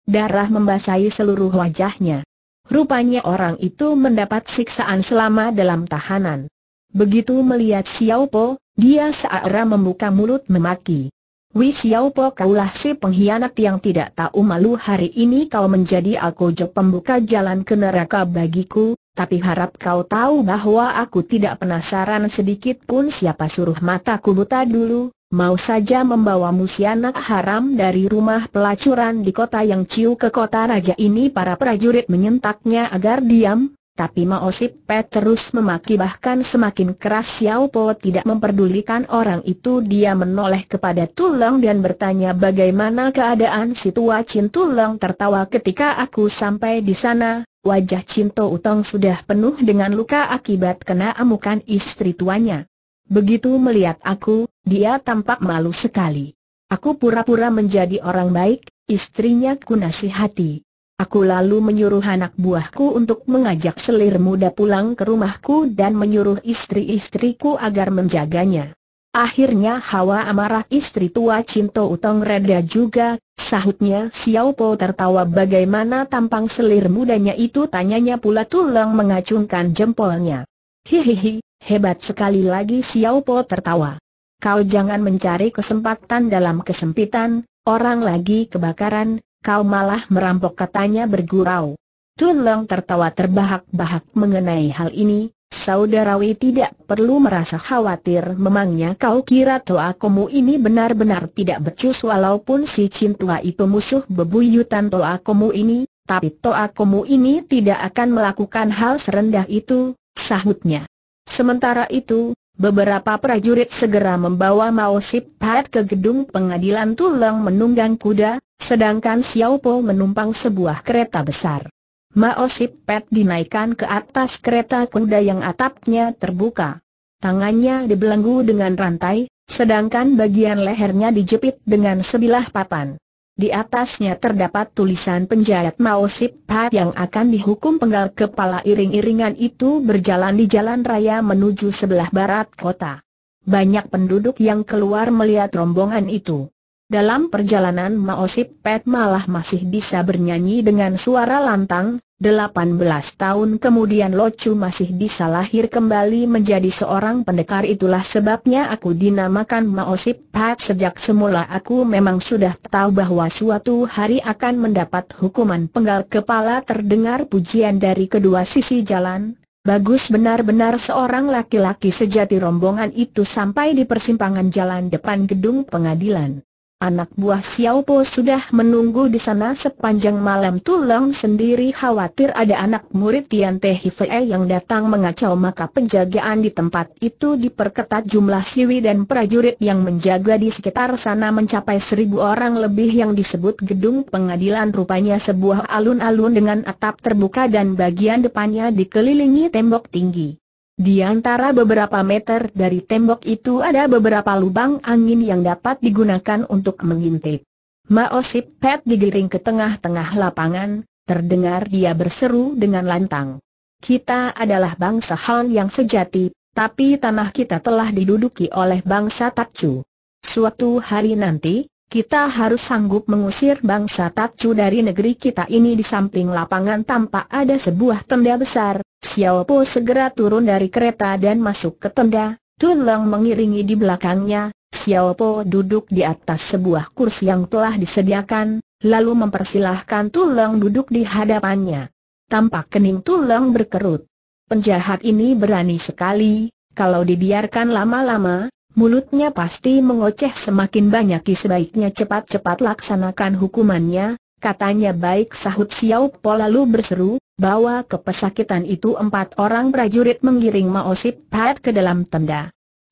Darah membasahi seluruh wajahnya. Rupanya orang itu mendapat siksaan selama dalam tahanan. Begitu melihat Xiao Po, dia seara membuka mulut memaki. Wei Xiao Po kaulah si pengkhianat yang tidak tahu malu hari ini kau menjadi alkojo pembuka jalan ke neraka bagiku, tapi harap kau tahu bahwa aku tidak penasaran sedikit pun siapa suruh mataku buta dulu, mau saja membawamu si anak haram dari rumah pelacuran di kota yang ciu ke kota raja ini para prajurit menyentaknya agar diam, tapi Maosip Pet terus memaki bahkan semakin keras Xiao Po tidak memperdulikan orang itu dia menoleh kepada Tulang dan bertanya bagaimana keadaan si tua tertawa ketika aku sampai di sana, wajah Cinto Utong sudah penuh dengan luka akibat kena amukan istri tuanya. Begitu melihat aku, dia tampak malu sekali. Aku pura-pura menjadi orang baik, istrinya ku nasihati. Aku lalu menyuruh anak buahku untuk mengajak selir muda pulang ke rumahku dan menyuruh istri-istriku agar menjaganya. Akhirnya hawa amarah istri tua Cinto Utong reda juga, sahutnya Xiao Po tertawa bagaimana tampang selir mudanya itu tanyanya pula tulang mengacungkan jempolnya. Hihihi, hebat sekali lagi Xiao Po tertawa. Kau jangan mencari kesempatan dalam kesempitan, orang lagi kebakaran, kau malah merampok katanya bergurau. Tun tertawa terbahak-bahak mengenai hal ini, Saudarawi tidak perlu merasa khawatir memangnya kau kira Toa Komu ini benar-benar tidak becus walaupun si Cintua itu musuh bebuyutan Toa Komu ini, tapi Toa Komu ini tidak akan melakukan hal serendah itu, sahutnya. Sementara itu, beberapa prajurit segera membawa Mao Sip Pat ke gedung pengadilan tulang menunggang kuda, sedangkan Xiao Po menumpang sebuah kereta besar. Mao Pet dinaikkan ke atas kereta kuda yang atapnya terbuka. Tangannya dibelenggu dengan rantai, sedangkan bagian lehernya dijepit dengan sebilah papan. Di atasnya terdapat tulisan penjahat Mao Pat yang akan dihukum penggal kepala iring-iringan itu berjalan di jalan raya menuju sebelah barat kota. Banyak penduduk yang keluar melihat rombongan itu. Dalam perjalanan Maosip Pet malah masih bisa bernyanyi dengan suara lantang, Delapan belas tahun kemudian Locu masih bisa lahir kembali menjadi seorang pendekar itulah sebabnya aku dinamakan Maosip Pet sejak semula aku memang sudah tahu bahwa suatu hari akan mendapat hukuman penggal kepala terdengar pujian dari kedua sisi jalan, Bagus benar-benar seorang laki-laki sejati rombongan itu sampai di persimpangan jalan depan gedung pengadilan. Anak buah Xiao Po sudah menunggu di sana sepanjang malam tulang sendiri khawatir ada anak murid Tian Te Hifei yang datang mengacau maka penjagaan di tempat itu diperketat jumlah siwi dan prajurit yang menjaga di sekitar sana mencapai seribu orang lebih yang disebut gedung pengadilan rupanya sebuah alun-alun dengan atap terbuka dan bagian depannya dikelilingi tembok tinggi. Di antara beberapa meter dari tembok itu ada beberapa lubang angin yang dapat digunakan untuk mengintip. Mao Sip Pet digiring ke tengah-tengah lapangan, terdengar dia berseru dengan lantang. Kita adalah bangsa Han yang sejati, tapi tanah kita telah diduduki oleh bangsa Takcu. Suatu hari nanti, kita harus sanggup mengusir bangsa Tatcu dari negeri kita ini di samping lapangan tampak ada sebuah tenda besar. Xiao Po segera turun dari kereta dan masuk ke tenda, Tulang mengiringi di belakangnya. Xiao Po duduk di atas sebuah kursi yang telah disediakan, lalu mempersilahkan Tulang duduk di hadapannya. Tampak kening Tulang berkerut. Penjahat ini berani sekali, kalau dibiarkan lama-lama, mulutnya pasti mengoceh semakin banyak sebaiknya cepat-cepat laksanakan hukumannya, katanya baik sahut Xiao Po lalu berseru, bawa ke pesakitan itu empat orang prajurit menggiring Maosip Pat ke dalam tenda.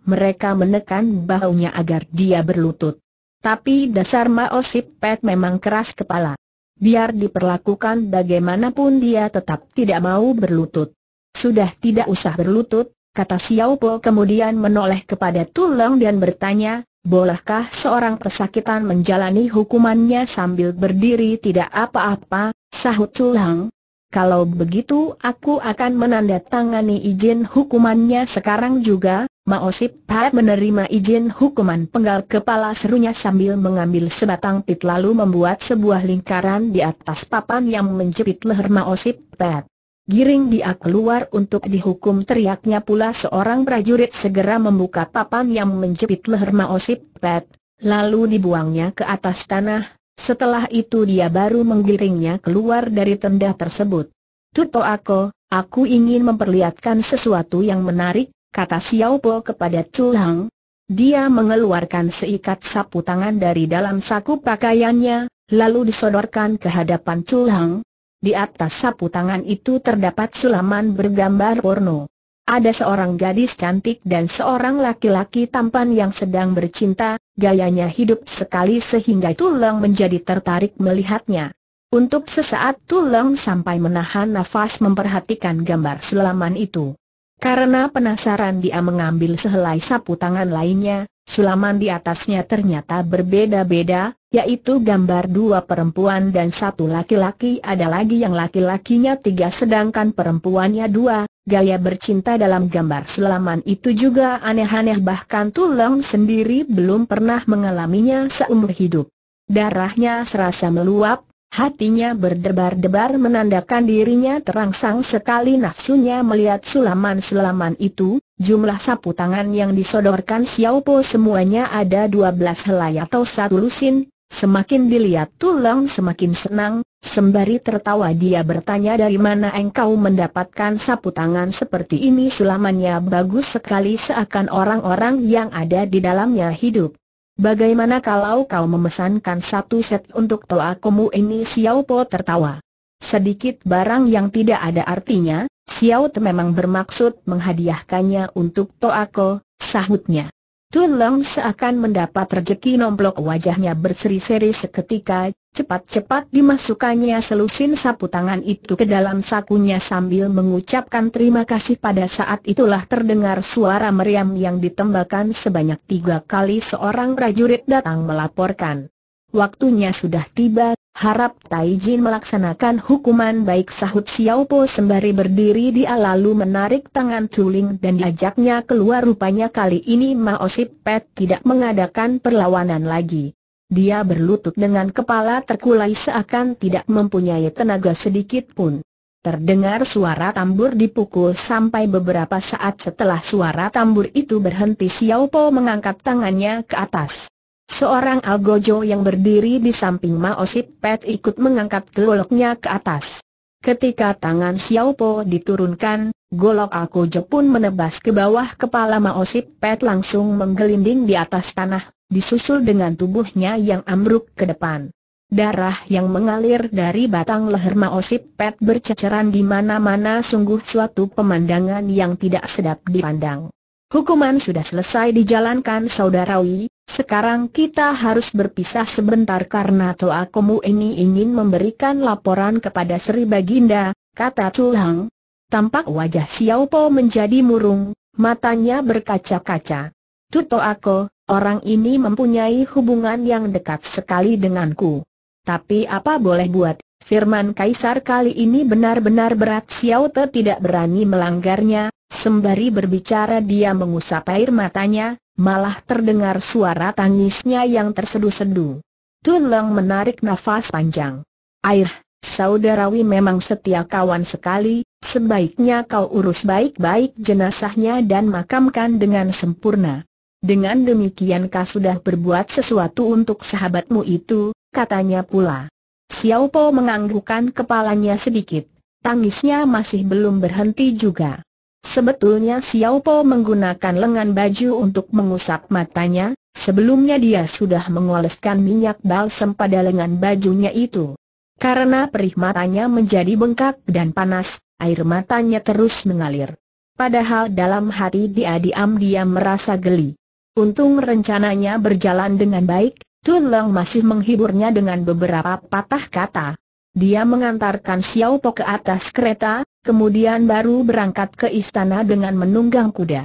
Mereka menekan bahunya agar dia berlutut. Tapi dasar Maosip Pat memang keras kepala. Biar diperlakukan bagaimanapun dia tetap tidak mau berlutut. Sudah tidak usah berlutut, kata Xiao Po kemudian menoleh kepada Tulang dan bertanya, bolehkah seorang persakitan menjalani hukumannya sambil berdiri tidak apa-apa, sahut Tulang. Kalau begitu aku akan menandatangani izin hukumannya sekarang juga, Maosip Pat menerima izin hukuman penggal kepala serunya sambil mengambil sebatang pit lalu membuat sebuah lingkaran di atas papan yang menjepit leher Maosip Pat. Giring dia keluar untuk dihukum teriaknya pula seorang prajurit segera membuka papan yang menjepit leher Maosip Pet, lalu dibuangnya ke atas tanah, setelah itu dia baru menggiringnya keluar dari tenda tersebut. Tuto aku, aku ingin memperlihatkan sesuatu yang menarik, kata Xiao Po kepada Chu Hang. Dia mengeluarkan seikat sapu tangan dari dalam saku pakaiannya, lalu disodorkan ke hadapan Chu Hang. Di atas sapu tangan itu terdapat sulaman bergambar porno. Ada seorang gadis cantik dan seorang laki-laki tampan yang sedang bercinta, gayanya hidup sekali sehingga Tulang menjadi tertarik melihatnya. Untuk sesaat Tulang sampai menahan nafas memperhatikan gambar sulaman itu. Karena penasaran dia mengambil sehelai sapu tangan lainnya, sulaman di atasnya ternyata berbeda-beda, yaitu gambar dua perempuan dan satu laki-laki ada lagi yang laki-lakinya tiga sedangkan perempuannya dua, gaya bercinta dalam gambar selaman itu juga aneh-aneh bahkan Tulong sendiri belum pernah mengalaminya seumur hidup. Darahnya serasa meluap, Hatinya berdebar-debar menandakan dirinya terangsang sekali nafsunya melihat sulaman-sulaman itu, jumlah sapu tangan yang disodorkan Xiao Po semuanya ada dua belas helai atau satu lusin, Semakin dilihat Tulang semakin senang, sembari tertawa dia bertanya dari mana engkau mendapatkan sapu tangan seperti ini sulamannya bagus sekali seakan orang-orang yang ada di dalamnya hidup. Bagaimana kalau kau memesankan satu set untuk toa toakomu ini Xiao Po tertawa. Sedikit barang yang tidak ada artinya, Xiao Te memang bermaksud menghadiahkannya untuk Toako, sahutnya. Leng seakan mendapat rejeki nomplok wajahnya berseri-seri seketika, cepat-cepat dimasukkannya selusin sapu tangan itu ke dalam sakunya sambil mengucapkan terima kasih pada saat itulah terdengar suara meriam yang ditembakkan sebanyak tiga kali seorang prajurit datang melaporkan. Waktunya sudah tiba, Harap Taijin melaksanakan hukuman baik sahut Xiao Po sembari berdiri dia lalu menarik tangan Chuling dan diajaknya keluar rupanya kali ini Maosip Pet tidak mengadakan perlawanan lagi. Dia berlutut dengan kepala terkulai seakan tidak mempunyai tenaga sedikit pun. Terdengar suara tambur dipukul sampai beberapa saat setelah suara tambur itu berhenti Xiao Po mengangkat tangannya ke atas. Seorang algojo yang berdiri di samping Maosip Pet ikut mengangkat goloknya ke atas. Ketika tangan Xiao Po diturunkan, golok algojo pun menebas ke bawah kepala Maosip Pet langsung menggelinding di atas tanah, disusul dengan tubuhnya yang ambruk ke depan. Darah yang mengalir dari batang leher Maosip Pet berceceran di mana-mana sungguh suatu pemandangan yang tidak sedap dipandang. Hukuman sudah selesai dijalankan saudara saudarawi, sekarang kita harus berpisah sebentar karena Toa Komu ini ingin memberikan laporan kepada Sri Baginda, kata Tulang. Tampak wajah Xiao Po menjadi murung, matanya berkaca-kaca. Tuto aku, orang ini mempunyai hubungan yang dekat sekali denganku. Tapi apa boleh buat, firman Kaisar kali ini benar-benar berat Xiao Te tidak berani melanggarnya, sembari berbicara dia mengusap air matanya, malah terdengar suara tangisnya yang tersedu-sedu. Tun Leng menarik nafas panjang. Air, saudarawi memang setia kawan sekali, sebaiknya kau urus baik-baik jenazahnya dan makamkan dengan sempurna. Dengan demikian kau sudah berbuat sesuatu untuk sahabatmu itu, katanya pula. Xiao Po menganggukkan kepalanya sedikit, tangisnya masih belum berhenti juga. Sebetulnya Xiao Po menggunakan lengan baju untuk mengusap matanya, sebelumnya dia sudah mengoleskan minyak balsam pada lengan bajunya itu. Karena perih matanya menjadi bengkak dan panas, air matanya terus mengalir. Padahal dalam hati dia diam-diam merasa geli. Untung rencananya berjalan dengan baik, Tun Leng masih menghiburnya dengan beberapa patah kata. Dia mengantarkan Xiao Po ke atas kereta, kemudian baru berangkat ke istana dengan menunggang kuda.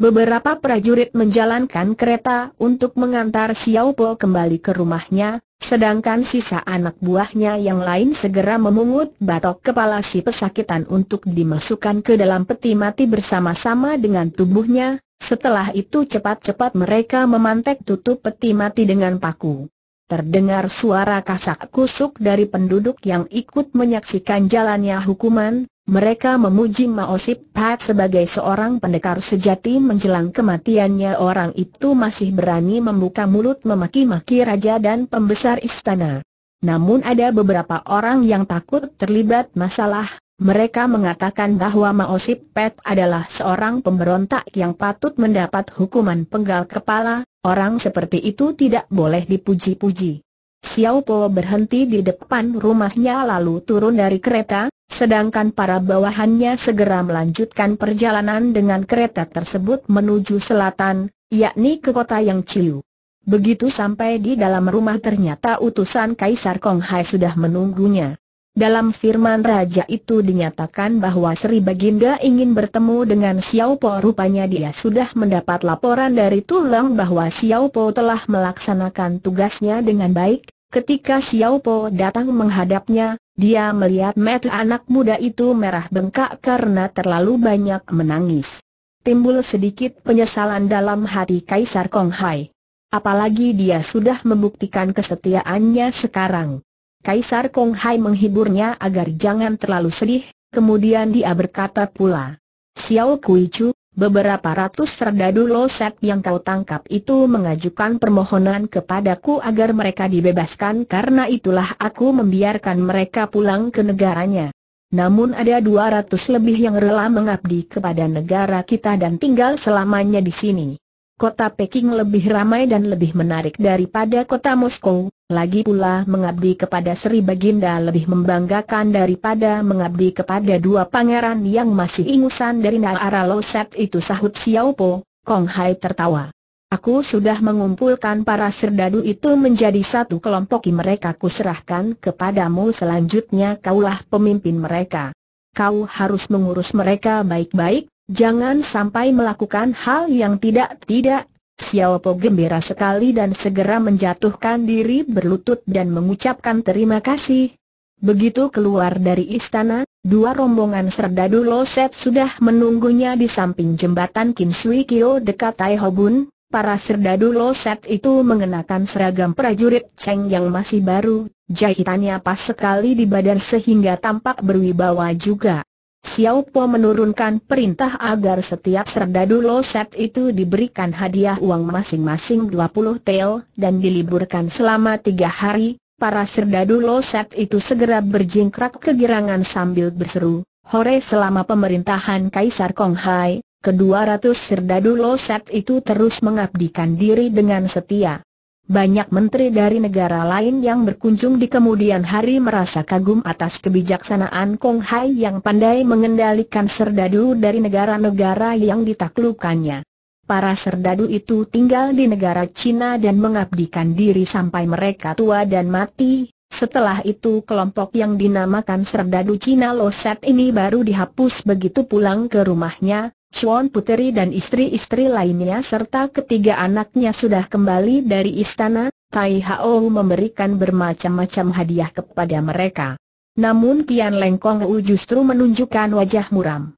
Beberapa prajurit menjalankan kereta untuk mengantar Xiao Po kembali ke rumahnya, sedangkan sisa anak buahnya yang lain segera memungut batok kepala si pesakitan untuk dimasukkan ke dalam peti mati bersama-sama dengan tubuhnya, setelah itu cepat-cepat mereka memantek tutup peti mati dengan paku. Terdengar suara kasak kusuk dari penduduk yang ikut menyaksikan jalannya hukuman, mereka memuji Maosip Pat sebagai seorang pendekar sejati menjelang kematiannya orang itu masih berani membuka mulut memaki-maki raja dan pembesar istana. Namun ada beberapa orang yang takut terlibat masalah, mereka mengatakan bahwa Maosip Pat adalah seorang pemberontak yang patut mendapat hukuman penggal kepala, orang seperti itu tidak boleh dipuji-puji. Xiao Po berhenti di depan rumahnya lalu turun dari kereta, Sedangkan para bawahannya segera melanjutkan perjalanan dengan kereta tersebut menuju selatan, yakni ke kota yang Ciu. Begitu sampai di dalam rumah ternyata utusan Kaisar Kong Hai sudah menunggunya. Dalam firman raja itu dinyatakan bahwa Sri Baginda ingin bertemu dengan Xiao Po rupanya dia sudah mendapat laporan dari Tulang bahwa Xiao Po telah melaksanakan tugasnya dengan baik, ketika Xiao Po datang menghadapnya, dia melihat mata anak muda itu merah bengkak karena terlalu banyak menangis. Timbul sedikit penyesalan dalam hati Kaisar Kong Hai. Apalagi dia sudah membuktikan kesetiaannya sekarang. Kaisar Kong Hai menghiburnya agar jangan terlalu sedih, kemudian dia berkata pula, Xiao Kui Chu, Beberapa ratus serdadu loset yang kau tangkap itu mengajukan permohonan kepadaku agar mereka dibebaskan karena itulah aku membiarkan mereka pulang ke negaranya. Namun ada dua ratus lebih yang rela mengabdi kepada negara kita dan tinggal selamanya di sini. Kota Peking lebih ramai dan lebih menarik daripada kota Moskow lagi pula mengabdi kepada Sri Baginda lebih membanggakan daripada mengabdi kepada dua pangeran yang masih ingusan dari Naara Loset itu sahut Xiao Po, Kong Hai tertawa. Aku sudah mengumpulkan para serdadu itu menjadi satu kelompok mereka kuserahkan kepadamu selanjutnya kaulah pemimpin mereka. Kau harus mengurus mereka baik-baik, Jangan sampai melakukan hal yang tidak-tidak, Xiao Po gembira sekali dan segera menjatuhkan diri berlutut dan mengucapkan terima kasih. Begitu keluar dari istana, dua rombongan serdadu Loset sudah menunggunya di samping jembatan Kim Sui dekat Tai Bun. Para serdadu Loset itu mengenakan seragam prajurit Cheng yang masih baru, jahitannya pas sekali di badan sehingga tampak berwibawa juga. Xiao Po menurunkan perintah agar setiap serdadu loset itu diberikan hadiah uang masing-masing 20 tel dan diliburkan selama tiga hari. Para serdadu loset itu segera berjingkrak kegirangan sambil berseru, Hore selama pemerintahan Kaisar Konghai, kedua ratus serdadu loset itu terus mengabdikan diri dengan setia. Banyak menteri dari negara lain yang berkunjung di kemudian hari merasa kagum atas kebijaksanaan Kong Hai yang pandai mengendalikan serdadu dari negara-negara yang ditaklukannya. Para serdadu itu tinggal di negara Cina dan mengabdikan diri sampai mereka tua dan mati. Setelah itu kelompok yang dinamakan serdadu Cina Loset ini baru dihapus begitu pulang ke rumahnya, Chuan Puteri dan istri-istri lainnya serta ketiga anaknya sudah kembali dari istana, Tai Hao memberikan bermacam-macam hadiah kepada mereka. Namun Tian Lengkong Wu justru menunjukkan wajah muram.